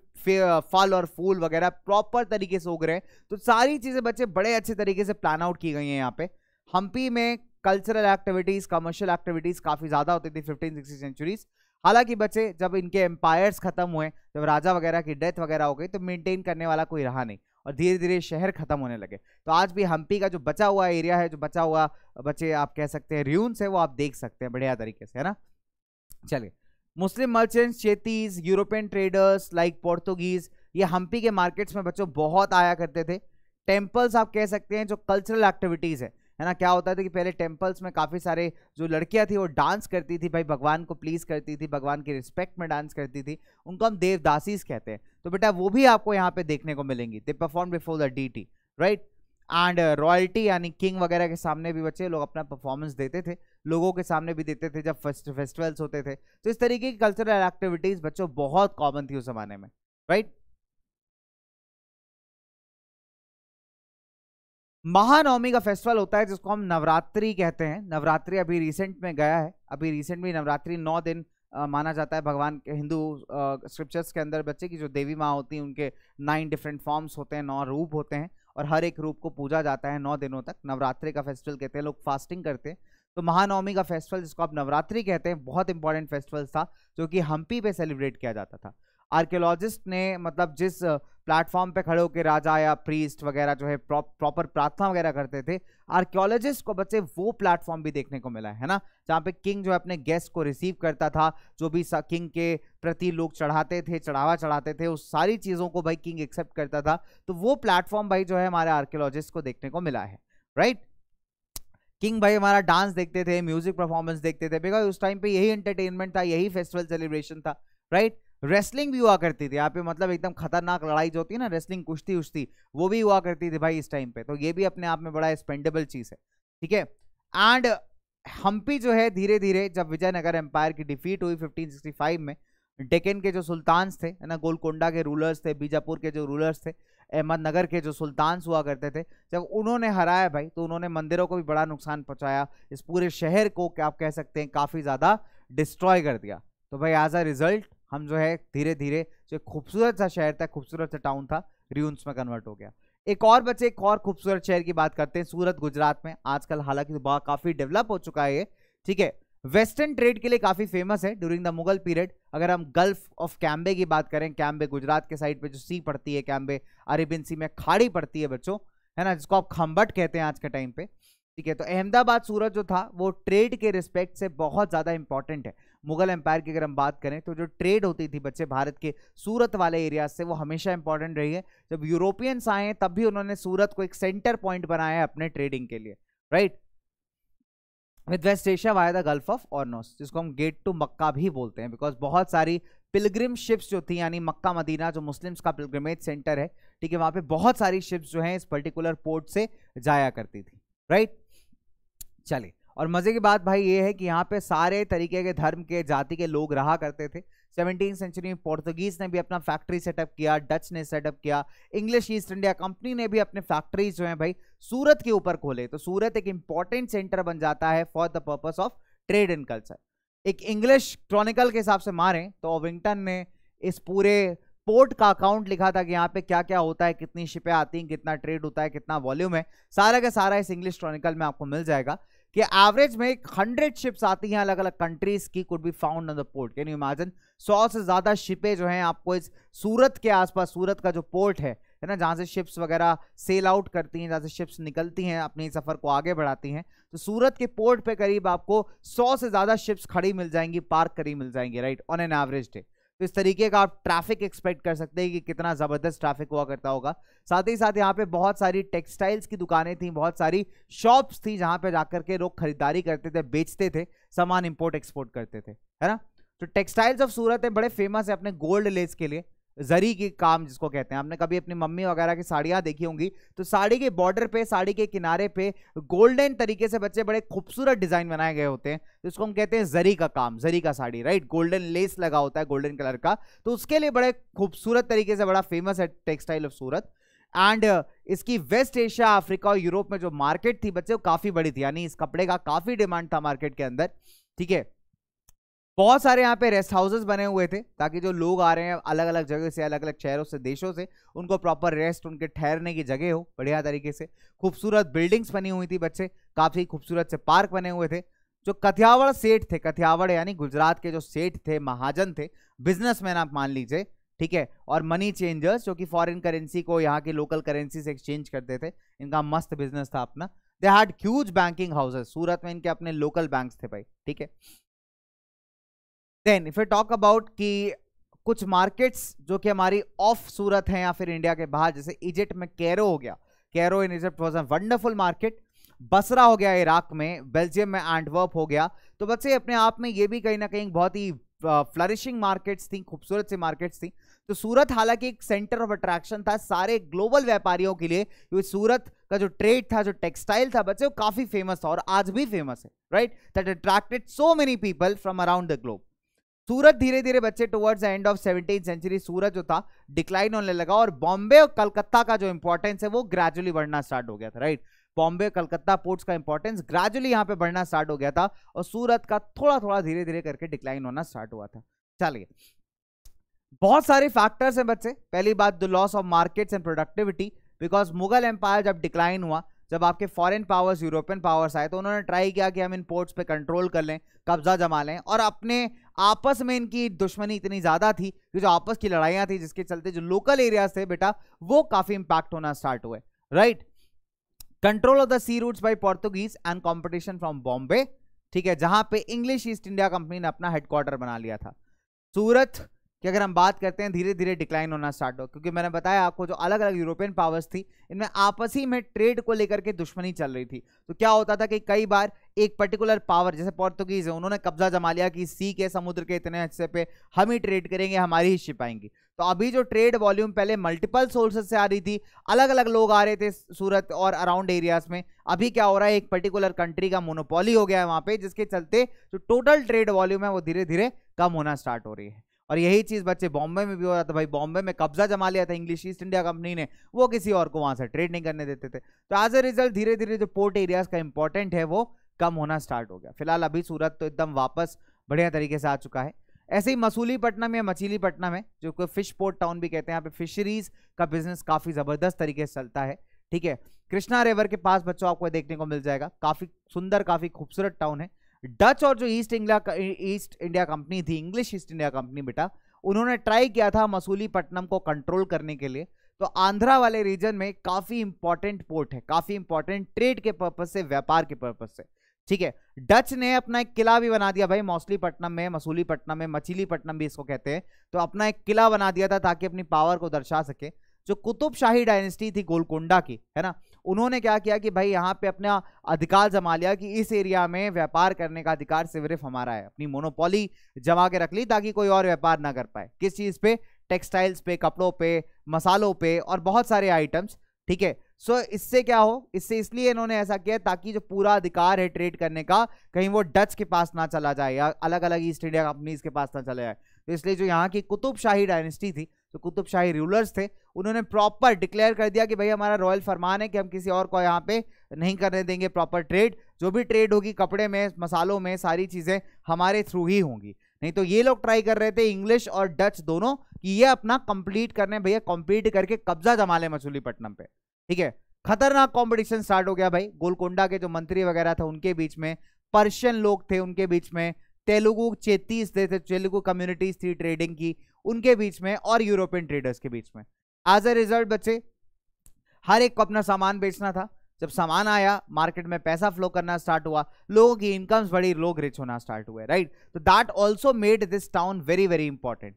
फल और फूल वगैरह प्रॉपर तरीके से उग रहे हैं तो सारी चीज़ें बच्चे बड़े अच्छे तरीके से प्लान आउट की गई हैं यहाँ पे हम्पी में कल्चरल एक्टिविटीज़ कमर्शियल एक्टिविटीज़ काफ़ी ज़्यादा होती थी फिफ्टीन सिक्सटी सेंचुरीज़ हालांकि बच्चे जब इनके एम्पायर्स खत्म हुए जब राजा वगैरह की डेथ वगैरह हो गई तो मेनटेन करने वाला कोई रहा नहीं और धीरे धीरे शहर खत्म होने लगे तो आज भी हम्पी का जो बचा हुआ एरिया है जो बचा हुआ बच्चे आप कह सकते हैं र्यून्स है वो आप देख सकते हैं बढ़िया तरीके से है ना चलिए Muslim merchants Chettis European traders like Portuguese ये हम्पी के मार्केट्स में बच्चों बहुत आया करते थे टेम्पल्स आप कह सकते हैं जो कल्चरल एक्टिविटीज़ है है ना क्या होता था कि पहले टेम्पल्स में काफ़ी सारे जो लड़कियां थी वो डांस करती थी भाई भगवान को प्लीज़ करती थी भगवान के रिस्पेक्ट में डांस करती थी उनको हम देवदासीज कहते हैं तो बेटा वो भी आपको यहाँ पे देखने को मिलेंगी they perform before the D right and royalty uh, यानी किंग वगैरह के सामने भी बच्चे लोग अपना परफॉर्मेंस देते थे लोगों के सामने भी देते थे जब फेस्ट फेस्टिवल्स होते थे तो इस तरीके की कल्चरल एक्टिविटीज़ बच्चों बहुत कॉमन थी उस ज़माने में राइट महानवमी का फेस्टिवल होता है जिसको हम नवरात्रि कहते हैं नवरात्रि अभी रिसेंट में गया है अभी रिसेंट में नवरात्रि नौ दिन आ, माना जाता है भगवान के हिंदू स्क्रिप्चर्स के अंदर बच्चे की जो देवी माँ होती हैं उनके नाइन डिफरेंट फॉर्म्स होते हैं नौ रूप होते हैं और हर एक रूप को पूजा जाता है नौ दिनों तक नवरात्रि का फेस्टिवल कहते हैं लोग फास्टिंग करते हैं तो महानवमी का फेस्टिवल जिसको आप नवरात्रि कहते हैं बहुत इंपॉर्टेंट फेस्टिवल था जो कि हम्पी पे सेलिब्रेट किया जाता था आर्कियोलॉजिस्ट ने मतलब जिस प्लेटफॉर्म पे खड़े होकर राजा या प्रीस्ट वगैरह जो है प्रॉपर प्रार्थना वगैरह करते थे आर्कियोलॉजिस्ट को बच्चे वो प्लेटफॉर्म भी देखने को मिला है ना जहाँ पे किंग जो है अपने गेस्ट को रिसीव करता था जो भी किंग के प्रति लोग चढ़ाते थे चढ़ावा चढ़ाते थे उस सारी चीज़ों को भाई किंग एक्सेप्ट करता था तो वो प्लेटफॉर्म भाई जो है हमारे आर्क्योलॉजिस्ट को देखने को मिला है राइट किंग भाई हमारा डांस देखते थे म्यूजिक परफॉर्मेंस देखते थे बिकॉज उस टाइम पे यही एंटरटेनमेंट था यही फेस्टिवल सेलिब्रेशन था राइट right? रेसलिंग भी हुआ करती थी यहाँ पे मतलब एकदम खतरनाक लड़ाई जो होती है ना रेसलिंग कुश्ती उश्ती वो भी हुआ करती थी भाई इस टाइम पे तो ये भी अपने आप में बड़ा स्पेंडेबल चीज़ है ठीक है एंड हम्पी जो है धीरे धीरे जब विजयनगर एम्पायर की डिफीट हुई 1565 में डेकन के जो सुल्तान्स थे है ना गोलकोंडा के रूलर्स थे बीजापुर के जो रूलर्स थे अहमदनगर के जो सुल्तान्स हुआ करते थे जब उन्होंने हराया भाई तो उन्होंने मंदिरों को भी बड़ा नुकसान पहुंचाया इस पूरे शहर को क्या आप कह सकते हैं काफ़ी ज़्यादा डिस्ट्रॉय कर दिया तो भाई एज अ रिजल्ट हम जो है धीरे धीरे जो खूबसूरत सा शहर था खूबसूरत सा टाउन था रियून्स में कन्वर्ट हो गया एक और बच्चे एक और खूबसूरत शहर की बात करते हैं सूरत गुजरात में आजकल हालांकि तो काफ़ी डेवलप हो चुका है ये ठीक है वेस्टर्न ट्रेड के लिए काफ़ी फेमस है ड्यूरिंग द मुगल पीरियड अगर हम गल्फ ऑफ कैम्बे की बात करें कैम्बे गुजरात के साइड पे जो सी पड़ती है कैम्बे अरेबिन सी में खाड़ी पड़ती है बच्चों है ना जिसको आप खम्बट कहते हैं आज के टाइम पे ठीक है तो अहमदाबाद सूरत जो था वो ट्रेड के रिस्पेक्ट से बहुत ज़्यादा इंपॉर्टेंट है मुगल एम्पायर की अगर हम बात करें तो जो ट्रेड होती थी बच्चे भारत के सूरत वाले एरियाज से वो हमेशा इंपॉर्टेंट रही है जब यूरोपियंस आए तब भी उन्होंने सूरत को एक सेंटर पॉइंट बनाया अपने ट्रेडिंग के लिए right with west Asia via the gulf of Hormuz जिसको हम गेट टू मक्का भी बोलते हैं बिकॉज बहुत सारी पिलग्रिम शिप्स जो थी यानी मक्का मदीना जो मुस्लिम्स का पिलग्रिमेज सेंटर है ठीक है वहाँ पे बहुत सारी शिप्स जो हैं इस पर्टिकुलर पोर्ट से जाया करती थी राइट चलिए और मज़े की बात भाई ये है कि यहाँ पे सारे तरीके के धर्म के जाति के लोग रहा करते थे सेवनटीन सेंचुरी में पोर्तुगीज ने भी अपना फैक्ट्री सेटअप किया डच ने सेटअप किया इंग्लिश ईस्ट इंडिया कंपनी ने भी अपने फैक्ट्रीज जो है भाई सूरत के ऊपर खोले तो सूरत एक इंपॉर्टेंट सेंटर बन जाता है for the purpose of trade and culture एक इंग्लिश क्रॉनिकल के हिसाब से मारें तो ओविंगटन ने इस पूरे पोर्ट का अकाउंट लिखा था कि यहाँ पे क्या क्या होता है कितनी शिपें आती हैं कितना ट्रेड होता है कितना वॉल्यूम है सारा का सारा इस इंग्लिश क्रॉनिकल में आपको मिल जाएगा कि एवरेज में हंड्रेड शिप्स आती हैं अलग अलग कंट्रीज की could be found on the port can you imagine सौ से ज़्यादा शिपें जो हैं आपको इस सूरत के आसपास सूरत का जो पोर्ट है है ना जहाँ से शिप्स वगैरह सेल आउट करती हैं जहाँ से शिप्स निकलती हैं अपने सफ़र को आगे बढ़ाती हैं तो सूरत के पोर्ट पे करीब आपको सौ से ज़्यादा शिप्स खड़ी मिल जाएंगी पार्क करी मिल जाएंगी right on an average day तो इस तरीके का आप ट्रैफिक एक्सपेक्ट कर सकते हैं कि कितना ज़बरदस्त ट्रैफिक हुआ करता होगा साथ ही साथ यहाँ पे बहुत सारी टेक्सटाइल्स की दुकानें थी बहुत सारी शॉप्स थी जहाँ पे जाकर के लोग खरीदारी करते थे बेचते थे सामान इम्पोर्ट एक्सपोर्ट करते थे है ना तो टेक्सटाइल्स ऑफ सूरत है बड़े फेमस है अपने गोल्ड लेस के लिए जरी के काम जिसको कहते हैं आपने कभी अपनी मम्मी वगैरह की साड़ियाँ देखी होंगी तो साड़ी के बॉर्डर पे साड़ी के किनारे पे गोल्डन तरीके से बच्चे बड़े खूबसूरत डिज़ाइन बनाए गए होते हैं तो इसको हम कहते हैं जरी का काम जरी का साड़ी राइट गोल्डन लेस लगा होता है गोल्डन कलर का तो उसके लिए बड़े खूबसूरत तरीके से बड़ा फेमस है textile of Surat and uh, इसकी वेस्ट एशिया अफ्रीका और यूरोप में जो मार्केट थी बच्चे वो काफ़ी बड़ी थी यानी इस कपड़े का काफ़ी डिमांड था मार्केट के अंदर ठीक है बहुत सारे यहाँ पे रेस्ट हाउसेज बने हुए थे ताकि जो लोग आ रहे हैं अलग अलग जगह से अलग अलग शहरों से देशों से उनको प्रॉपर रेस्ट उनके ठहरने की जगह हो बढ़िया तरीके से खूबसूरत बिल्डिंग्स बनी हुई थी बच्चे काफ़ी खूबसूरत से पार्क बने हुए थे जो कथियावड़ सेठ थे कथियावड़ यानी गुजरात के जो सेठ थे महाजन थे बिजनेस आप मान लीजिए ठीक है और मनी चेंजर्स जो कि फॉरन करेंसी को यहाँ की लोकल करेंसी से एक्सचेंज करते थे इनका मस्त बिजनेस था अपना they had huge banking houses Surat में इनके अपने लोकल बैंक थे भाई ठीक है then if you talk about कि कुछ मार्केट्स जो कि हमारी ऑफ सूरत हैं या फिर इंडिया के बाहर जैसे इजिप्ट में कैरो हो गया Cairo in Egypt was a wonderful market Basra हो गया इराक में बेल्जियम में एंडवर्प हो गया तो बच्चे अपने आप में ये भी कहीं ना कहीं बहुत ही फ्लरिशिंग मार्केट्स थी खूबसूरत सी मार्केट्स थी तो सूरत हालांकि एक सेंटर ऑफ अट्रैक्शन था सारे ग्लोबल व्यापारियों के लिए क्योंकि सूरत का जो ट्रेड था जो टेक्सटाइल था बच्चे वो काफ़ी फेमस था और आज भी फेमस है right that attracted so many people from around the globe Surat धीरे धीरे बच्चे towards end of seventeen century Surat जो था डिक्लाइन होने लगा और बॉम्बे और कलकत्ता का जो इंपॉर्टेंस है वो ग्रेजुअली बढ़ना स्टार्ट हो गया था राइट बॉम्बे कलकत्ता पोर्ट्स का इंपॉर्टेंस ग्रेजुअली यहां पे बढ़ना स्टार्ट हो गया था और सूरत का थोड़ा थोड़ा धीरे धीरे करके डिक्लाइन होना स्टार्ट हुआ था चलिए बहुत सारे फैक्टर्स हैं बच्चे पहली बात the loss of markets and productivity because Mughal empire जब डिक्लाइन हुआ जब आपके फॉरेन पावर्स यूरोपियन पावर्स आए तो उन्होंने ट्राई किया कि हम इन पोर्ट्स पे कंट्रोल कर लें कब्जा जमा लें और अपने आपस में इनकी दुश्मनी इतनी ज़्यादा थी कि जो आपस की लड़ाइयाँ थी जिसके चलते जो लोकल एरियाज थे बेटा वो काफ़ी इंपैक्ट होना स्टार्ट हुए right control of the sea routes by Portuguese and competition from Bombay ठीक है जहां पे इंग्लिश ईस्ट इंडिया कंपनी ने अपना हेडक्वार्टर बना लिया था सूरत कि अगर हम बात करते हैं धीरे धीरे डिक्लाइन होना स्टार्ट हो क्योंकि मैंने बताया आपको जो अलग अलग यूरोपियन पावर्स थी इनमें आपसी में ट्रेड को लेकर के दुश्मनी चल रही थी तो क्या होता था कि कई बार एक पर्टिकुलर पावर जैसे पोर्तुगीज है उन्होंने कब्जा जमा लिया कि सी के समुद्र के इतने हिस्से पे हम ही ट्रेड करेंगे हमारी ही शिप आएंगी तो अभी जो ट्रेड वॉल्यूम पहले मल्टीपल सोर्सेस से आ रही थी अलग अलग लोग आ रहे थे सूरत और अराउंड एरियाज में अभी क्या हो रहा है एक पर्टिकुलर कंट्री का मोनोपॉली हो गया है वहाँ पे जिसके चलते जो टोटल ट्रेड वॉल्यूम है वो धीरे धीरे कम होना स्टार्ट हो रही है और यही चीज़ बच्चे बॉम्बे में भी हो रहा था भाई बॉम्बे में कब्जा जमा लिया था इंग्लिश ईस्ट इंडिया कंपनी ने वो किसी और को वहाँ से ट्रेड नहीं करने देते थे तो एज ए रिजल्ट धीरे धीरे जो पोर्ट एरियाज का इंपॉर्टेंट है वो कम होना स्टार्ट हो गया फिलहाल अभी सूरत तो एकदम वापस बढ़िया तरीके से आ चुका है ऐसे ही मसूलीपट्टनम या पटना है जो कोई फिश पोर्ट टाउन भी कहते हैं यहाँ पे फिशरीज का बिजनेस काफ़ी ज़बरदस्त तरीके से चलता है ठीक है कृष्णा रिवर के पास बच्चों आपको देखने को मिल जाएगा काफ़ी सुंदर काफ़ी खूबसूरत टाउन है डच और जो East India East India Company थी इंग्लिश ईस्ट इंडिया कंपनी बेटा उन्होंने ट्राई किया था मसूली पट्टनम को कंट्रोल करने के लिए तो आंध्रा वाले रीजन में काफी इंपॉर्टेंट पोर्ट है काफी इंपॉर्टेंट ट्रेड के पर्पज से व्यापार के पर्पज से ठीक है डच ने अपना एक किला भी बना दिया भाई मौसली मौसलीपट्टनम में मसूली मसूलीपट्टनम में मछली मछलीपट्टनम भी इसको कहते हैं तो अपना एक किला बना दिया था ताकि अपनी पावर को दर्शा सके जो कुतुब शाही डायनेस्टी थी गोलकोंडा की है ना उन्होंने क्या किया कि भाई यहाँ पे अपना अधिकार जमा लिया कि इस एरिया में व्यापार करने का अधिकार सिर्फ हमारा है अपनी मोनोपोली जमा के रख ली ताकि कोई और व्यापार ना कर पाए किस चीज़ पे टेक्सटाइल्स पे कपड़ों पे मसालों पे और बहुत सारे आइटम्स ठीक है सो इससे क्या हो इससे इसलिए इन्होंने ऐसा किया ताकि जो पूरा अधिकार है ट्रेड करने का कहीं वो डच के पास ना चला जाए या अलग अलग ईस्ट इंडिया कंपनीज के पास ना चला जाए तो इसलिए जो यहाँ की कुतुब शाही डायनेस्टी थी जो तो शाही रूलर्स थे उन्होंने प्रॉपर डिक्लेयर कर दिया कि भाई हमारा रॉयल फरमान है कि हम किसी और को यहाँ पे नहीं करने देंगे प्रॉपर ट्रेड जो भी ट्रेड होगी कपड़े में मसालों में सारी चीज़ें हमारे थ्रू ही होंगी नहीं तो ये लोग ट्राई कर रहे थे इंग्लिश और डच दोनों कि ये अपना कंप्लीट करने भैया कॉम्पीट करके कब्जा जमा ले मछलीपट्टनम पे ठीक है खतरनाक कंपटीशन स्टार्ट हो गया भाई गोलकोंडा के जो मंत्री वगैरह था उनके बीच में पर्शियन लोग थे उनके बीच में तेलुगु चेतीस थे तो तेलुगु कम्युनिटीज थी ट्रेडिंग की उनके बीच में और यूरोपियन ट्रेडर्स के बीच में एज अ रिजल्ट बच्चे हर एक को अपना सामान बेचना था जब सामान आया मार्केट में पैसा फ्लो करना स्टार्ट हुआ लोगों की इनकम्स बढ़ी लोग रिच होना स्टार्ट हुए राइट तो that also made this town very very important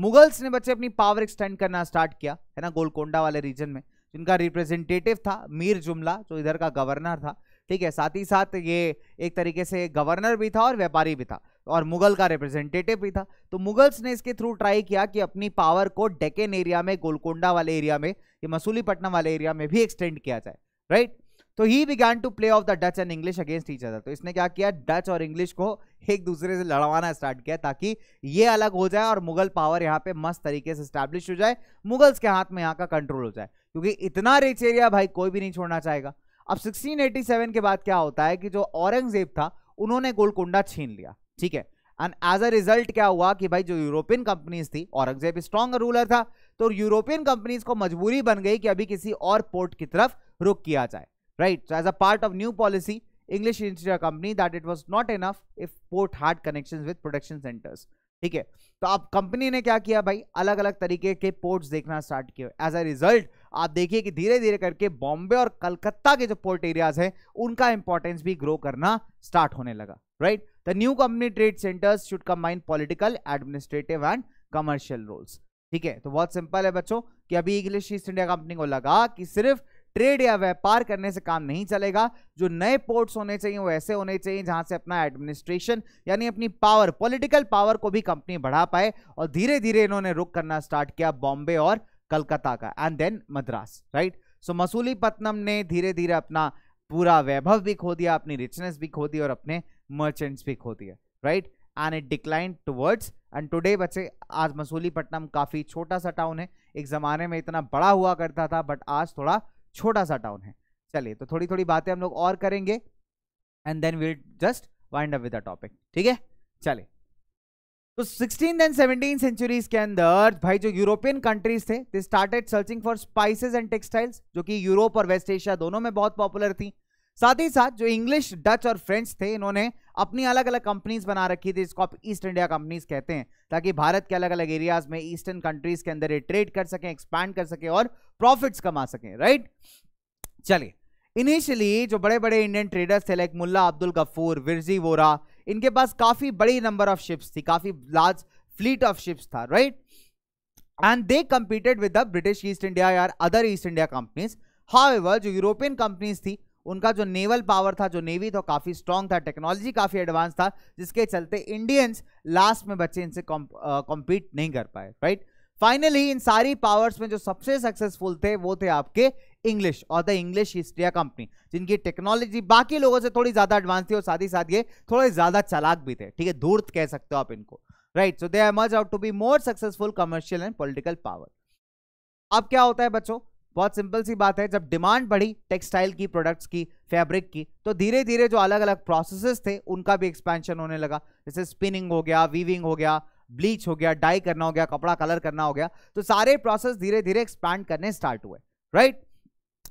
Mughals ने बच्चे अपनी पावर एक्सटेंड करना स्टार्ट किया है ना गोलकोंडा वाले रीजन में जिनका रिप्रेजेंटेटिव था मीर जुमला जो इधर का गवर्नर था ठीक है साथ ही साथ ये एक तरीके से गवर्नर भी था और व्यापारी भी था और मुगल का रिप्रेजेंटेटिव भी था तो मुगल्स ने इसके थ्रू ट्राई किया कि अपनी पावर को डेकेन एरिया में गोलकोंडा वाले एरिया में ये मसूलीपट्टनम वाले एरिया में भी एक्सटेंड किया जाए राइट तो he began to play off the Dutch and English against each other तो इसने क्या किया डच और इंग्लिश को एक दूसरे से लड़वाना स्टार्ट किया ताकि ये अलग हो जाए और मुगल पावर यहाँ पे मस्त तरीके से स्टैब्लिश हो जाए मुगल्स के हाथ में यहाँ का कंट्रोल हो जाए क्योंकि इतना रिच एरिया भाई कोई भी नहीं छोड़ना चाहेगा अब 1687 के बाद क्या होता है कि जो औरंगजेब था उन्होंने गोलकुंडा छीन लिया ठीक है एंड एज अ रिजल्ट क्या हुआ कि भाई जो यूरोपियन कंपनीज थी औरंगजेब स्ट्रॉन्ग रूलर था तो यूरोपियन कंपनीज को मजबूरी बन गई कि अभी किसी और पोर्ट की तरफ रुक किया जाए right as a part of new policy English East India Company that it was not enough if port had connection with production centres ठीक है तो आप कंपनी ने क्या किया भाई अलग अलग तरीके के पोर्ट्स देखना स्टार्ट किए एज अ रिजल्ट आप देखिए कि धीरे धीरे करके बॉम्बे और कलकत्ता के जो पोर्ट एरियाज हैं उनका इंपॉर्टेंस भी ग्रो करना स्टार्ट होने लगा right the new company trade centres should combine political administrative and commercial roles ठीक है तो बहुत सिंपल है बच्चों कि अभी इंग्लिश ईस्ट इंडिया कंपनी को लगा कि सिर्फ ट्रेड या व्यापार करने से काम नहीं चलेगा जो नए पोर्ट्स होने चाहिए वो ऐसे होने चाहिए जहां से अपना एडमिनिस्ट्रेशन यानी अपनी पावर पॉलिटिकल पावर को भी कंपनी बढ़ा पाए और धीरे धीरे इन्होंने रुक करना स्टार्ट किया बॉम्बे और कलकत्ता का and then Madras right so Masulipatnam ने धीरे धीरे अपना पूरा वैभव भी खो दिया अपनी रिचनेस भी खो दी और अपने मर्चेंट पिक होती है right and it decline towards end today बच्चे आज मसूलीपट्टनम काफ़ी छोटा सा टाउन है एक ज़माने में इतना बड़ा हुआ करता था बट आज थोड़ा छोटा सा टाउन है चलिए तो थोड़ी थोड़ी बातें हम लोग और करेंगे and then will just wind up with topic ठीक है चलिए तो सिक्सटीन एंड सेवनटीन सेंचुरीज के अंदर भाई जो यूरोपियन कंट्रीज थे they started searching for spices and textiles जो कि यूरोप और वेस्ट एशिया दोनों में बहुत पॉपुलर थी साथ ही साथ जो इंग्लिश डच और फ्रेंच थे इन्होंने अपनी अलग अलग कंपनीज बना रखी थी जिसको आप ईस्ट इंडिया कंपनीज कहते हैं ताकि भारत के अलग अलग एरियाज में ईस्टर्न कंट्रीज के अंदर ये ट्रेड कर सकें एक्सपैंड कर सकें और प्रॉफिट्स कमा सकें राइट चलिए इनिशियली जो बड़े बड़े इंडियन ट्रेडर्स थे लाइक मुल्ला अब्दुल गफूर विरजी वोरा इनके पास काफी बड़ी नंबर ऑफ शिप्स थी काफी लार्ज फ्लीट ऑफ शिप्स था right and they competed with the British East India या other East India companies how जो यूरोपियन कंपनीज थी उनका जो नेवल पावर था जो नेवी था काफ़ी स्ट्रांग था टेक्नोलॉजी काफ़ी एडवांस था जिसके चलते इंडियंस लास्ट में बच्चे इनसे कॉम्पीट नहीं कर पाए राइट फाइनली इन सारी पावर्स में जो सबसे सक्सेसफुल थे वो थे आपके इंग्लिश और द इंग्लिश हिस्ट्रिया कंपनी जिनकी टेक्नोलॉजी बाकी लोगों से थोड़ी ज़्यादा एडवांस थी और साथ ही साथ ये थोड़े ज़्यादा चलाक भी थे ठीक है धूर्त कह सकते हो आप इनको right so they are much out to be more successful commercial and political power अब क्या होता है बच्चों बहुत सिंपल सी बात है जब डिमांड बढ़ी टेक्सटाइल की प्रोडक्ट्स की फैब्रिक की तो धीरे धीरे जो अलग अलग प्रोसेसेस थे उनका भी एक्सपेंशन होने लगा जैसे स्पिनिंग हो गया वीविंग हो गया ब्लीच हो गया डाई करना हो गया कपड़ा कलर करना हो गया तो सारे प्रोसेस धीरे धीरे एक्सपैंड करने स्टार्ट हुए राइट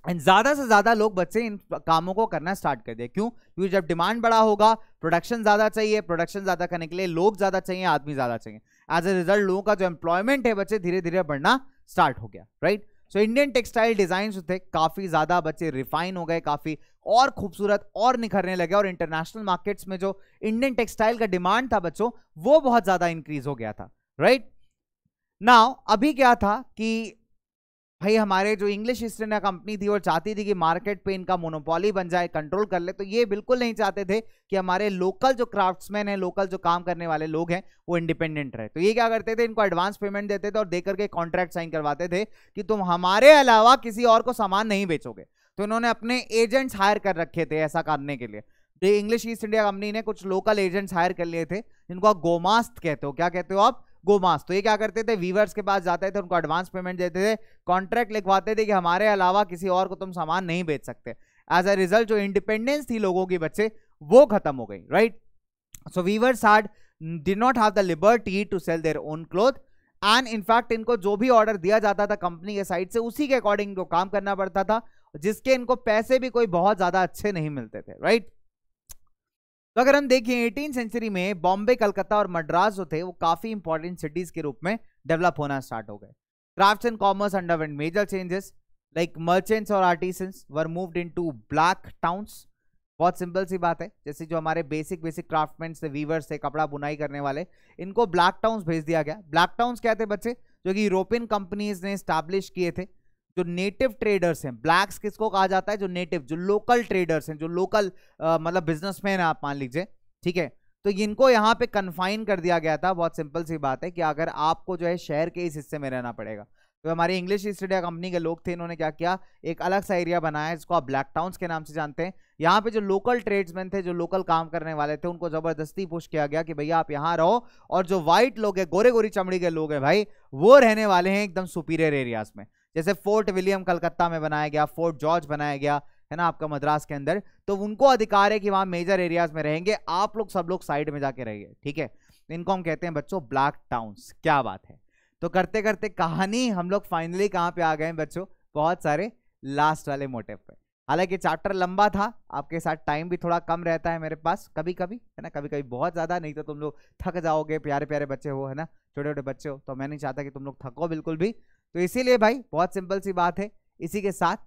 एंड ज़्यादा से ज़्यादा लोग बच्चे इन कामों को करना स्टार्ट कर दे क्यों क्योंकि जब डिमांड बड़ा होगा प्रोडक्शन ज़्यादा चाहिए प्रोडक्शन ज़्यादा करने के लिए लोग ज़्यादा चाहिए आदमी ज़्यादा चाहिए एज ए रिजल्ट लोगों का जो एम्प्लॉयमेंट है बच्चे धीरे धीरे बढ़ना स्टार्ट हो गया right so Indian textile design थे काफी ज्यादा बच्चे रिफाइन हो गए काफी और खूबसूरत और निखरने लगे और इंटरनेशनल मार्केट्स में जो इंडियन टेक्सटाइल का डिमांड था बच्चों वो बहुत ज्यादा इंक्रीज हो गया था राइट right? नाउ अभी क्या था कि भाई हमारे जो इंग्लिश ईस्ट इंडिया कंपनी थी और चाहती थी कि मार्केट पे इनका मोनोपॉली बन जाए कंट्रोल कर ले तो ये बिल्कुल नहीं चाहते थे कि हमारे लोकल जो क्राफ्ट्समैन हैं लोकल जो काम करने वाले लोग हैं वो इंडिपेंडेंट रहे तो ये क्या करते थे इनको एडवांस पेमेंट देते थे और दे करके कॉन्ट्रैक्ट साइन करवाते थे कि तुम हमारे अलावा किसी और को सामान नहीं बेचोगे तो इन्होंने अपने एजेंट्स हायर कर रखे थे ऐसा करने के लिए इंग्लिश ईस्ट इंडिया कंपनी ने कुछ लोकल एजेंट्स हायर कर लिए थे जिनको आप गोमास्त कहते हो क्या कहते हो आप गोमांस तो ये क्या करते थे वीवर्स के पास जाते थे उनको एडवांस पेमेंट देते थे कॉन्ट्रैक्ट लिखवाते थे कि हमारे अलावा किसी और को तुम सामान नहीं बेच सकते एज अ रिजल्ट जो इंडिपेंडेंस थी लोगों की बच्चे वो खत्म हो गई right so weavers had did not have the liberty to sell their own cloth and in fact इनको जो भी ऑर्डर दिया जाता था कंपनी के साइड से उसी के अकॉर्डिंग इनको काम करना पड़ता था जिसके इनको पैसे भी कोई बहुत ज़्यादा अच्छे नहीं मिलते थे राइट right? तो अगर हम देखें एटीन सेंचुरी में बॉम्बे कलकत्ता और मद्रास जो थे वो काफ़ी इंपॉर्टेंट सिटीज़ के रूप में डेवलप होना स्टार्ट हो गए craft and commerce under major changes like merchants और artisans were moved into black towns बहुत सिंपल सी बात है जैसे जो हमारे बेसिक बेसिक क्राफ्टमैन थे वीवर्स थे कपड़ा बुनाई करने वाले इनको ब्लैक टाउन्स भेज दिया गया ब्लैक टाउन्स क्या थे बच्चे जो कि यूरोपियन कंपनीज ने स्टैब्लिश किए थे जो नेटिव ट्रेडर्स हैं ब्लैक्स किसको कहा जाता है जो नेटिव जो लोकल ट्रेडर्स हैं जो लोकल मतलब बिजनेसमैन आप मान लीजिए ठीक है तो इनको यहाँ पे कन्फाइन कर दिया गया था बहुत सिंपल सी बात है कि अगर आपको जो है शहर के इस हिस्से में रहना पड़ेगा तो हमारी इंग्लिश ईस्ट इंडिया कंपनी के लोग थे इन्होंने क्या किया एक अलग सा एरिया बनाया जिसको आप ब्लैक टाउन्स के नाम से जानते हैं यहाँ पे जो लोकल ट्रेड्समैन थे जो लोकल काम करने वाले थे उनको जबरदस्ती पुश किया गया कि भैया आप यहाँ रहो और जो व्हाइट लोग हैं गोरे गोरी चमड़ी के लोग हैं भाई वो रहने वाले हैं एकदम सुपीरियर एरियाज में जैसे फोर्ट विलियम कलकत्ता में बनाया गया फोर्ट जॉर्ज बनाया गया है ना आपका मद्रास के अंदर तो उनको अधिकार है कि वहाँ मेजर एरियाज में रहेंगे आप लोग सब लोग साइड में जाके रहिए ठीक है इनको हम कहते हैं बच्चों ब्लैक टाउन्स क्या बात है तो करते करते कहानी हम लोग फाइनली कहाँ पे आ गए बच्चों बहुत सारे लास्ट वाले मोटिव पे हालांकि चैप्टर लंबा था आपके साथ टाइम भी थोड़ा कम रहता है मेरे पास कभी कभी है ना कभी कभी बहुत ज़्यादा नहीं तो तुम लोग थक जाओगे प्यारे प्यारे बच्चे हो है ना छोटे छोटे बच्चे हो तो मैं नहीं चाहता कि तुम लोग थको बिल्कुल भी तो इसीलिए भाई बहुत सिंपल सी बात है इसी के साथ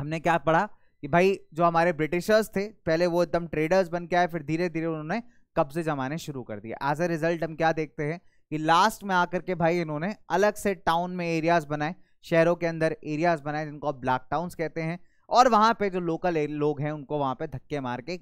हमने क्या पढ़ा कि भाई जो हमारे ब्रिटिशर्स थे पहले वो एकदम ट्रेडर्स बन के आए फिर धीरे धीरे उन्होंने कब्जे जमाने शुरू कर दिए एज ए रिजल्ट हम क्या देखते हैं कि लास्ट में आकर के भाई इन्होंने अलग से टाउन में एरियाज बनाए शहरों के अंदर एरियाज बनाए जिनको आप ब्लैक टाउन्स कहते हैं और वहाँ पे जो लोकल लोग हैं उनको वहाँ पे धक्के मार के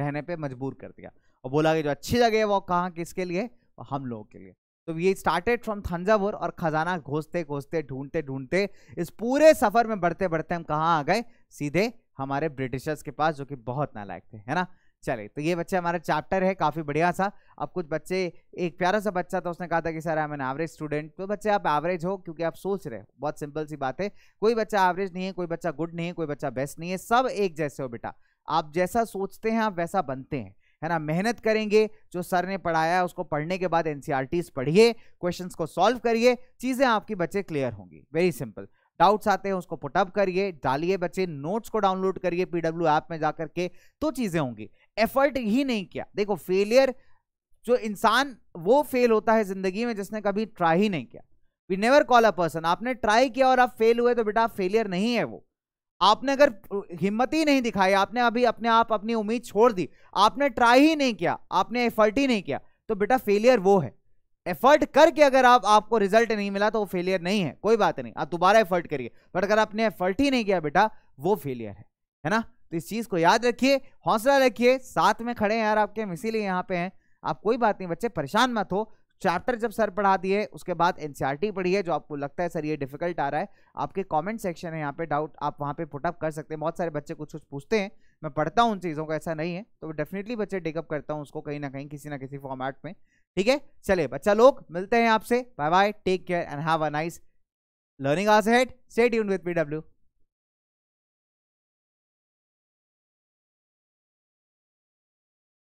रहने पे मजबूर कर दिया और बोला कि जो अच्छी जगह है वो कहाँ किसके लिए हम लोगों के लिए तो ये स्टार्टेड फ्रॉम थंजावुर और खजाना घोसते घोसते ढूंढते ढूंढते इस पूरे सफर में बढ़ते बढ़ते हम कहाँ आ गए सीधे हमारे ब्रिटिशर्स के पास जो कि बहुत नालायक थे है ना चले तो ये बच्चे हमारा चैप्टर है काफ़ी बढ़िया सा अब कुछ बच्चे एक प्यारा सा बच्चा था उसने कहा था कि sir I an average student तो बच्चे आप एवरेज हो क्योंकि आप सोच रहे हो बहुत सिंपल सी बात है कोई बच्चा एवरेज नहीं है कोई बच्चा गुड नहीं है कोई बच्चा बेस्ट नहीं है सब एक जैसे हो बेटा आप जैसा सोचते हैं आप वैसा बनते हैं है ना मेहनत करेंगे जो सर ने पढ़ाया है उसको पढ़ने के बाद एनसीआरटीज e पढ़िए क्वेश्चन को सॉल्व करिए चीज़ें आपकी बच्चे क्लियर होंगी वेरी सिंपल डाउट्स आते हैं उसको पुटअप करिए डालिए बच्चे नोट्स को डाउनलोड करिए पीडब्ल्यू ऐप में जाकर के तो चीज़ें होंगी एफर्ट ही नहीं किया देखो फेलियर जो इंसान वो फेल होता है जिंदगी में जिसने कभी ट्राई ही नहीं किया we never call a person आपने ट्राई किया और आप फेल हुए तो बेटा फेलियर नहीं है वो आपने अगर हिम्मत ही नहीं दिखाई आपने अभी अपने आप अपनी उम्मीद छोड़ दी आपने ट्राई ही नहीं किया आपने एफर्ट ही नहीं किया तो बेटा फेलियर वो है एफर्ट करके अगर आप आपको रिजल्ट नहीं मिला तो वो फेलियर नहीं है कोई बात नहीं आप दोबारा एफर्ट करिए बट अगर आपने एफर्ट ही नहीं किया बेटा वो फेलियर है है ना तो इस चीज़ को याद रखिए हौसला रखिए साथ में खड़े हैं यार आपके हम इसीलिए यहाँ पे हैं आप कोई बात नहीं बच्चे परेशान मत हो चैप्टर जब सर पढ़ा दिए उसके बाद पढ़ी है जो आपको लगता है सर ये डिफिकल्ट आ रहा है आपके कमेंट सेक्शन है यहाँ पे डाउट आप वहाँ पे पुटअप कर सकते हैं बहुत सारे बच्चे कुछ कुछ पूछते हैं मैं पढ़ता हूँ उन चीज़ों का ऐसा नहीं है तो डेफिनेटली बच्चे टेकअप करता हूँ उसको कहीं ना कहीं किसी ना किसी फॉर्मेट में ठीक है चले बच्चा लोग मिलते हैं आपसे bye bye take care and have a nice learning आज हेड स्टे यून विद पी डब्ल्यू